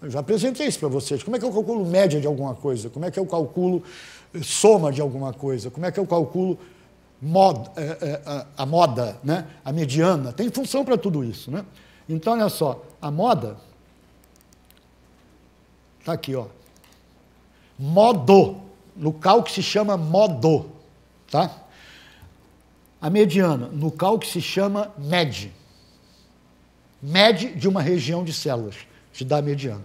Eu já apresentei isso para vocês. Como é que eu calculo média de alguma coisa? Como é que eu calculo eh, soma de alguma coisa? Como é que eu calculo moda, eh, eh, a moda, né? a mediana? Tem função para tudo isso. Né? Então, olha só, a moda está aqui, ó. Modo, no cálculo se chama modo. Tá? A mediana, no cálculo se chama MED. MED de uma região de células, te dá a mediana.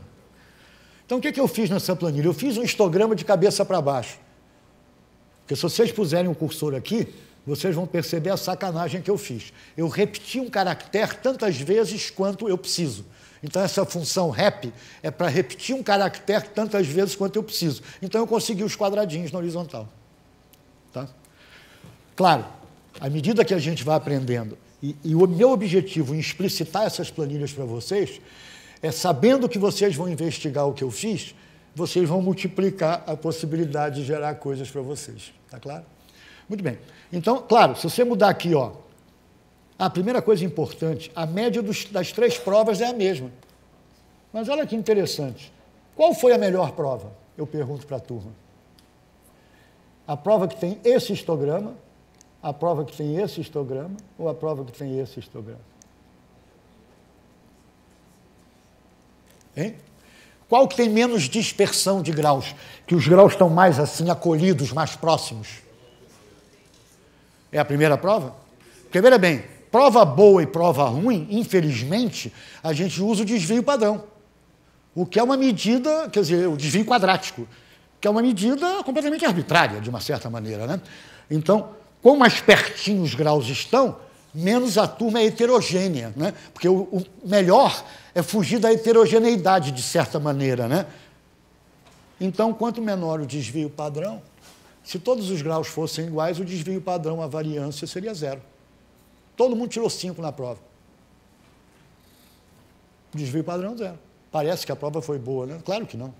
Então, o que, que eu fiz nessa planilha? Eu fiz um histograma de cabeça para baixo. Porque se vocês puserem o um cursor aqui, vocês vão perceber a sacanagem que eu fiz. Eu repeti um caractere tantas vezes quanto eu preciso. Então, essa função rep é para repetir um caractere tantas vezes quanto eu preciso. Então, eu consegui os quadradinhos na horizontal. Tá? Claro, à medida que a gente vai aprendendo, e, e o meu objetivo em explicitar essas planilhas para vocês, é sabendo que vocês vão investigar o que eu fiz, vocês vão multiplicar a possibilidade de gerar coisas para vocês. Tá claro? Muito bem. Então, claro, se você mudar aqui, ó, a primeira coisa importante, a média dos, das três provas é a mesma. Mas olha que interessante. Qual foi a melhor prova? Eu pergunto para a turma. A prova que tem esse histograma, a prova que tem esse histograma ou a prova que tem esse histograma? Hein? Qual que tem menos dispersão de graus? Que os graus estão mais assim acolhidos, mais próximos? É a primeira prova? Porque veja bem, prova boa e prova ruim, infelizmente, a gente usa o desvio padrão. O que é uma medida, quer dizer, o desvio quadrático, que é uma medida completamente arbitrária, de uma certa maneira. Né? Então, Quanto mais pertinho os graus estão, menos a turma é heterogênea, né? porque o, o melhor é fugir da heterogeneidade, de certa maneira. Né? Então, quanto menor o desvio padrão, se todos os graus fossem iguais, o desvio padrão, a variância, seria zero. Todo mundo tirou cinco na prova. Desvio padrão, zero. Parece que a prova foi boa, né? Claro que não.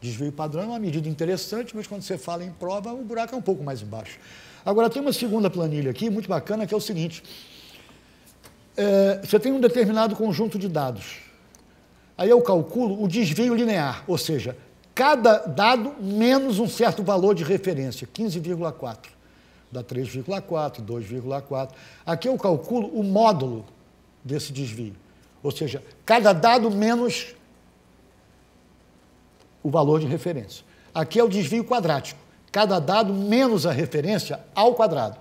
Desvio padrão é uma medida interessante, mas quando você fala em prova, o buraco é um pouco mais embaixo. Agora, tem uma segunda planilha aqui, muito bacana, que é o seguinte. É, você tem um determinado conjunto de dados. Aí eu calculo o desvio linear, ou seja, cada dado menos um certo valor de referência, 15,4. Dá 3,4, 2,4. Aqui eu calculo o módulo desse desvio, ou seja, cada dado menos o valor de referência. Aqui é o desvio quadrático cada dado menos a referência ao quadrado.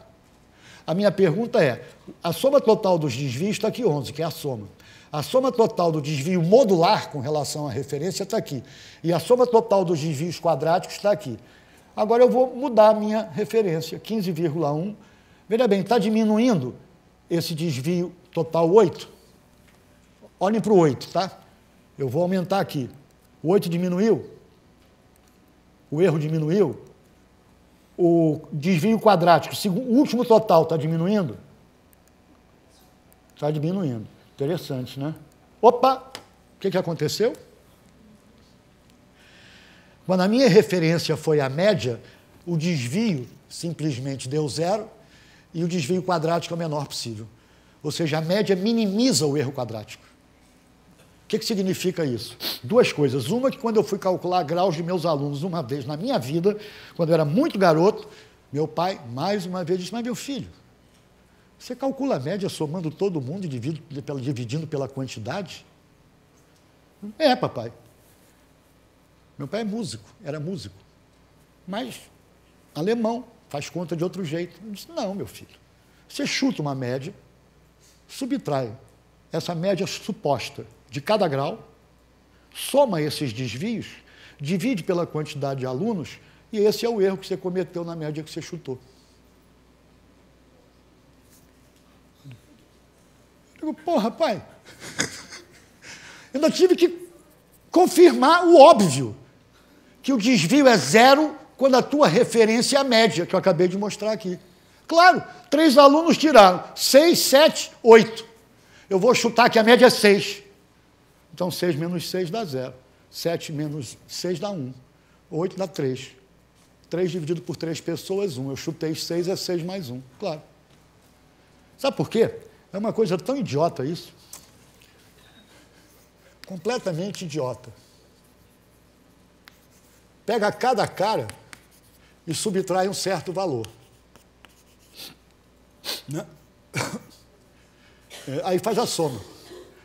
A minha pergunta é: a soma total dos desvios está aqui 11, que é a soma. A soma total do desvio modular com relação à referência está aqui. E a soma total dos desvios quadráticos está aqui. Agora eu vou mudar a minha referência, 15,1. Veja bem, está diminuindo esse desvio total 8. Olhem para o 8, tá? Eu vou aumentar aqui. O 8 diminuiu, o erro diminuiu, o desvio quadrático, o último total está diminuindo? Está diminuindo. Interessante, né? Opa! O que, que aconteceu? Quando a minha referência foi a média, o desvio simplesmente deu zero e o desvio quadrático é o menor possível. Ou seja, a média minimiza o erro quadrático que, que significa isso? Duas coisas. Uma, que quando eu fui calcular graus de meus alunos uma vez na minha vida, quando eu era muito garoto, meu pai, mais uma vez, disse: Mas meu filho, você calcula a média somando todo mundo e pela, dividindo pela quantidade? É, papai. Meu pai é músico, era músico. Mas alemão, faz conta de outro jeito. Eu disse: Não, meu filho. Você chuta uma média, subtrai essa média é suposta de cada grau, soma esses desvios, divide pela quantidade de alunos e esse é o erro que você cometeu na média que você chutou. Eu digo, porra, pai, ainda tive que confirmar o óbvio, que o desvio é zero quando a tua referência é a média, que eu acabei de mostrar aqui. Claro, três alunos tiraram, seis, sete, oito. Eu vou chutar que a média é seis. Então, 6 menos 6 dá 0. 7 menos 6 dá 1. 8 dá 3. 3 dividido por 3 pessoas, 1. Eu chutei 6, é 6 mais 1. Claro. Sabe por quê? É uma coisa tão idiota isso. Completamente idiota. Pega cada cara e subtrai um certo valor. Né? É, aí faz a soma.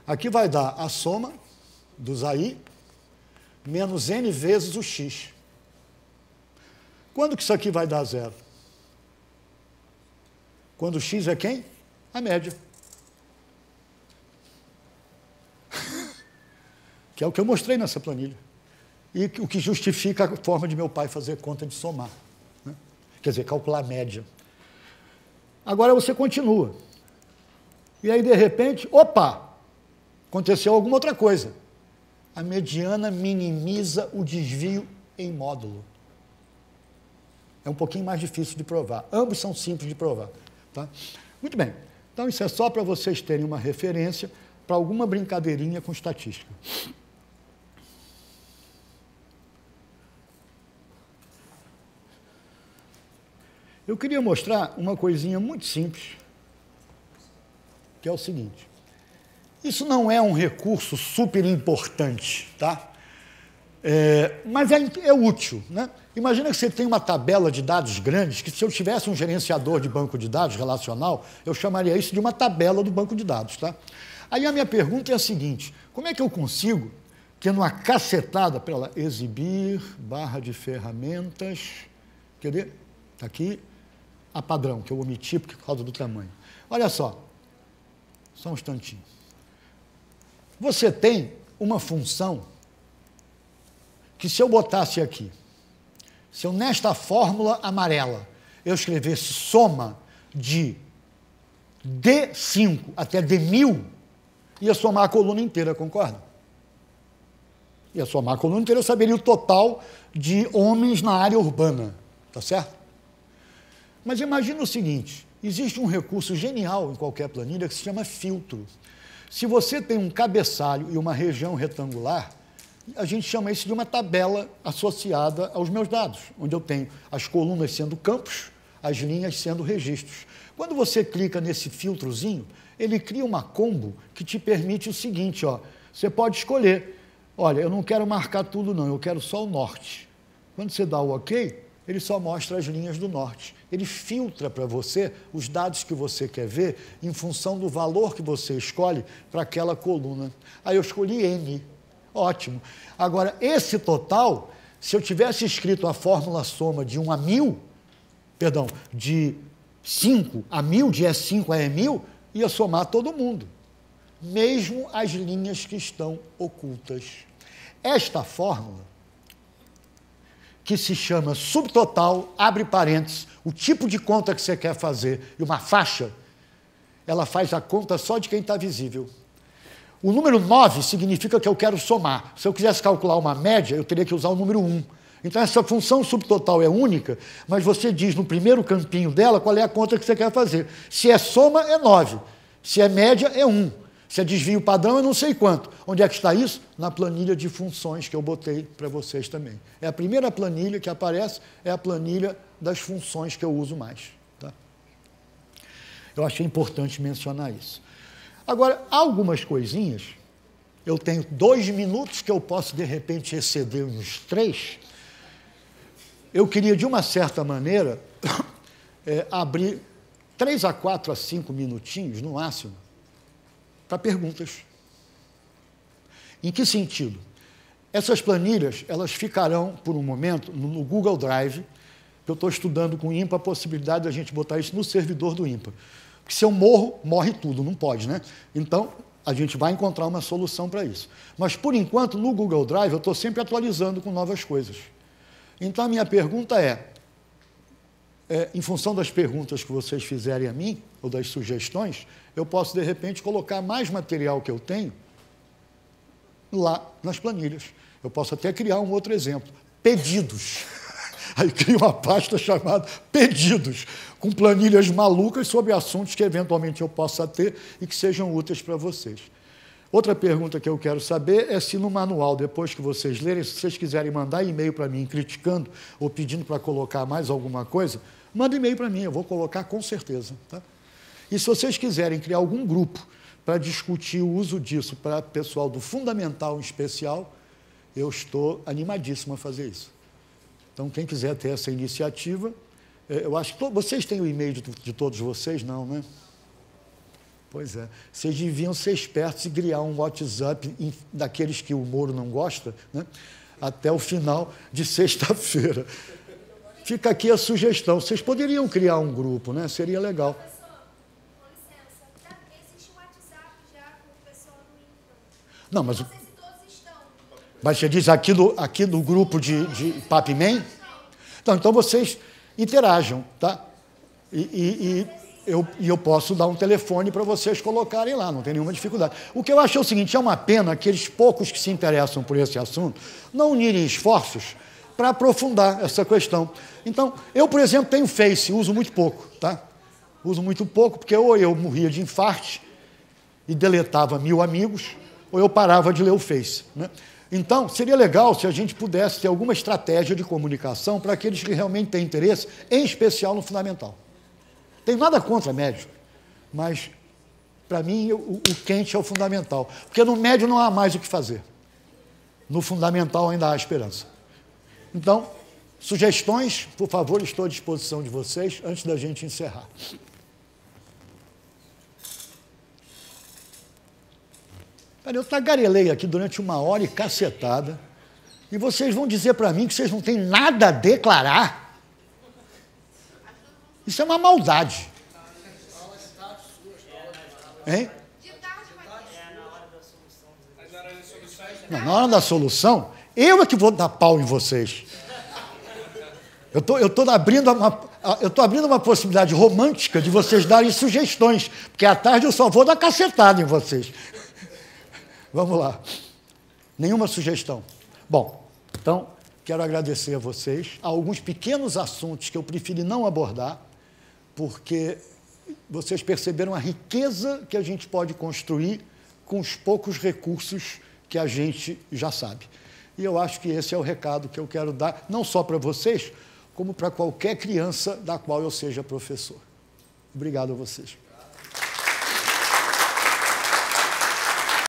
Aqui vai dar a soma dos aí menos N vezes o X. Quando que isso aqui vai dar zero? Quando o X é quem? A média. que é o que eu mostrei nessa planilha. E o que justifica a forma de meu pai fazer conta de somar. Né? Quer dizer, calcular a média. Agora você continua. E aí, de repente, opa! Aconteceu alguma outra coisa a mediana minimiza o desvio em módulo. É um pouquinho mais difícil de provar. Ambos são simples de provar. Tá? Muito bem. Então, isso é só para vocês terem uma referência para alguma brincadeirinha com estatística. Eu queria mostrar uma coisinha muito simples, que é o seguinte. Isso não é um recurso super importante, tá? É, mas é, é útil. Né? Imagina que você tem uma tabela de dados grandes, que se eu tivesse um gerenciador de banco de dados relacional, eu chamaria isso de uma tabela do banco de dados. Tá? Aí a minha pergunta é a seguinte: como é que eu consigo, tendo uma cacetada pela exibir barra de ferramentas, quer ver? Está aqui a padrão, que eu omiti por causa do tamanho. Olha só, só um instantinho. Você tem uma função que, se eu botasse aqui, se eu nesta fórmula amarela eu escrevesse soma de D5 até D1000, ia somar a coluna inteira, concorda? Ia somar a coluna inteira, eu saberia o total de homens na área urbana, tá certo? Mas imagina o seguinte: existe um recurso genial em qualquer planilha que se chama filtro. Se você tem um cabeçalho e uma região retangular, a gente chama isso de uma tabela associada aos meus dados, onde eu tenho as colunas sendo campos, as linhas sendo registros. Quando você clica nesse filtrozinho, ele cria uma combo que te permite o seguinte, ó, você pode escolher, olha, eu não quero marcar tudo não, eu quero só o norte. Quando você dá o OK, ele só mostra as linhas do norte ele filtra para você os dados que você quer ver em função do valor que você escolhe para aquela coluna. Aí eu escolhi N. Ótimo. Agora, esse total, se eu tivesse escrito a fórmula soma de 1 a 1000, perdão, de 5 a 1000, de E5 a E1000, ia somar todo mundo, mesmo as linhas que estão ocultas. Esta fórmula, que se chama subtotal, abre parênteses, o tipo de conta que você quer fazer e uma faixa, ela faz a conta só de quem está visível. O número 9 significa que eu quero somar. Se eu quisesse calcular uma média, eu teria que usar o número 1. Então, essa função subtotal é única, mas você diz no primeiro campinho dela qual é a conta que você quer fazer. Se é soma, é 9. Se é média, é 1. Se é desvio padrão, eu não sei quanto. Onde é que está isso? Na planilha de funções que eu botei para vocês também. É a primeira planilha que aparece, é a planilha das funções que eu uso mais. Tá? Eu achei importante mencionar isso. Agora, algumas coisinhas, eu tenho dois minutos que eu posso, de repente, exceder uns três. Eu queria, de uma certa maneira, é, abrir três a quatro a cinco minutinhos, no máximo, para tá, perguntas. Em que sentido? Essas planilhas, elas ficarão, por um momento, no Google Drive, que eu estou estudando com o IMPA a possibilidade da gente botar isso no servidor do IMPA. Porque se eu morro, morre tudo, não pode, né? Então, a gente vai encontrar uma solução para isso. Mas, por enquanto, no Google Drive, eu estou sempre atualizando com novas coisas. Então, a minha pergunta é: é, em função das perguntas que vocês fizerem a mim, ou das sugestões, eu posso, de repente, colocar mais material que eu tenho lá nas planilhas. Eu posso até criar um outro exemplo: pedidos. Aí cria uma pasta chamada Pedidos, com planilhas malucas sobre assuntos que eventualmente eu possa ter e que sejam úteis para vocês. Outra pergunta que eu quero saber é se no manual, depois que vocês lerem, se vocês quiserem mandar e-mail para mim criticando ou pedindo para colocar mais alguma coisa, manda e-mail para mim, eu vou colocar com certeza. Tá? E se vocês quiserem criar algum grupo para discutir o uso disso para pessoal do fundamental em especial, eu estou animadíssimo a fazer isso. Então, quem quiser ter essa iniciativa, eh, eu acho que vocês têm o e-mail de, de todos vocês, não, né? Pois é. Vocês deviam ser espertos e criar um WhatsApp daqueles que o Moro não gosta, né? até o final de sexta-feira. Fica aqui a sugestão. Vocês poderiam criar um grupo, né? Seria legal. Não, mas. mas você diz aqui no, aqui do grupo de, de Papimen? Então, então vocês interajam, tá? E. e, e eu, e eu posso dar um telefone para vocês colocarem lá, não tem nenhuma dificuldade. O que eu acho é o seguinte: é uma pena que aqueles poucos que se interessam por esse assunto não unirem esforços para aprofundar essa questão. Então, eu, por exemplo, tenho Face, uso muito pouco, tá? Uso muito pouco, porque ou eu morria de infarte e deletava mil amigos, ou eu parava de ler o Face. Né? Então, seria legal se a gente pudesse ter alguma estratégia de comunicação para aqueles que realmente têm interesse, em especial no fundamental. Tem nada contra médico, mas para mim o, o, quente é o fundamental, porque no médio não há mais o que fazer. No fundamental ainda há esperança. Então, sugestões, por favor, estou à disposição de vocês antes da gente encerrar. Cara, eu tagarelei aqui durante uma hora e cacetada, e vocês vão dizer para mim que vocês não têm nada a declarar? Isso é uma maldade. Hein? Não, na hora da solução, eu é que vou dar pau em vocês. Eu tô, estou tô abrindo uma, eu tô abrindo uma possibilidade romântica de vocês darem sugestões, porque à tarde eu só vou dar cacetada em vocês. Vamos lá. Nenhuma sugestão. Bom, então, quero agradecer a vocês. Há alguns pequenos assuntos que eu prefiro não abordar porque vocês perceberam a riqueza que a gente pode construir com os poucos recursos que a gente já sabe. E eu acho que esse é o recado que eu quero dar, não só para vocês, como para qualquer criança da qual eu seja professor. Obrigado a vocês.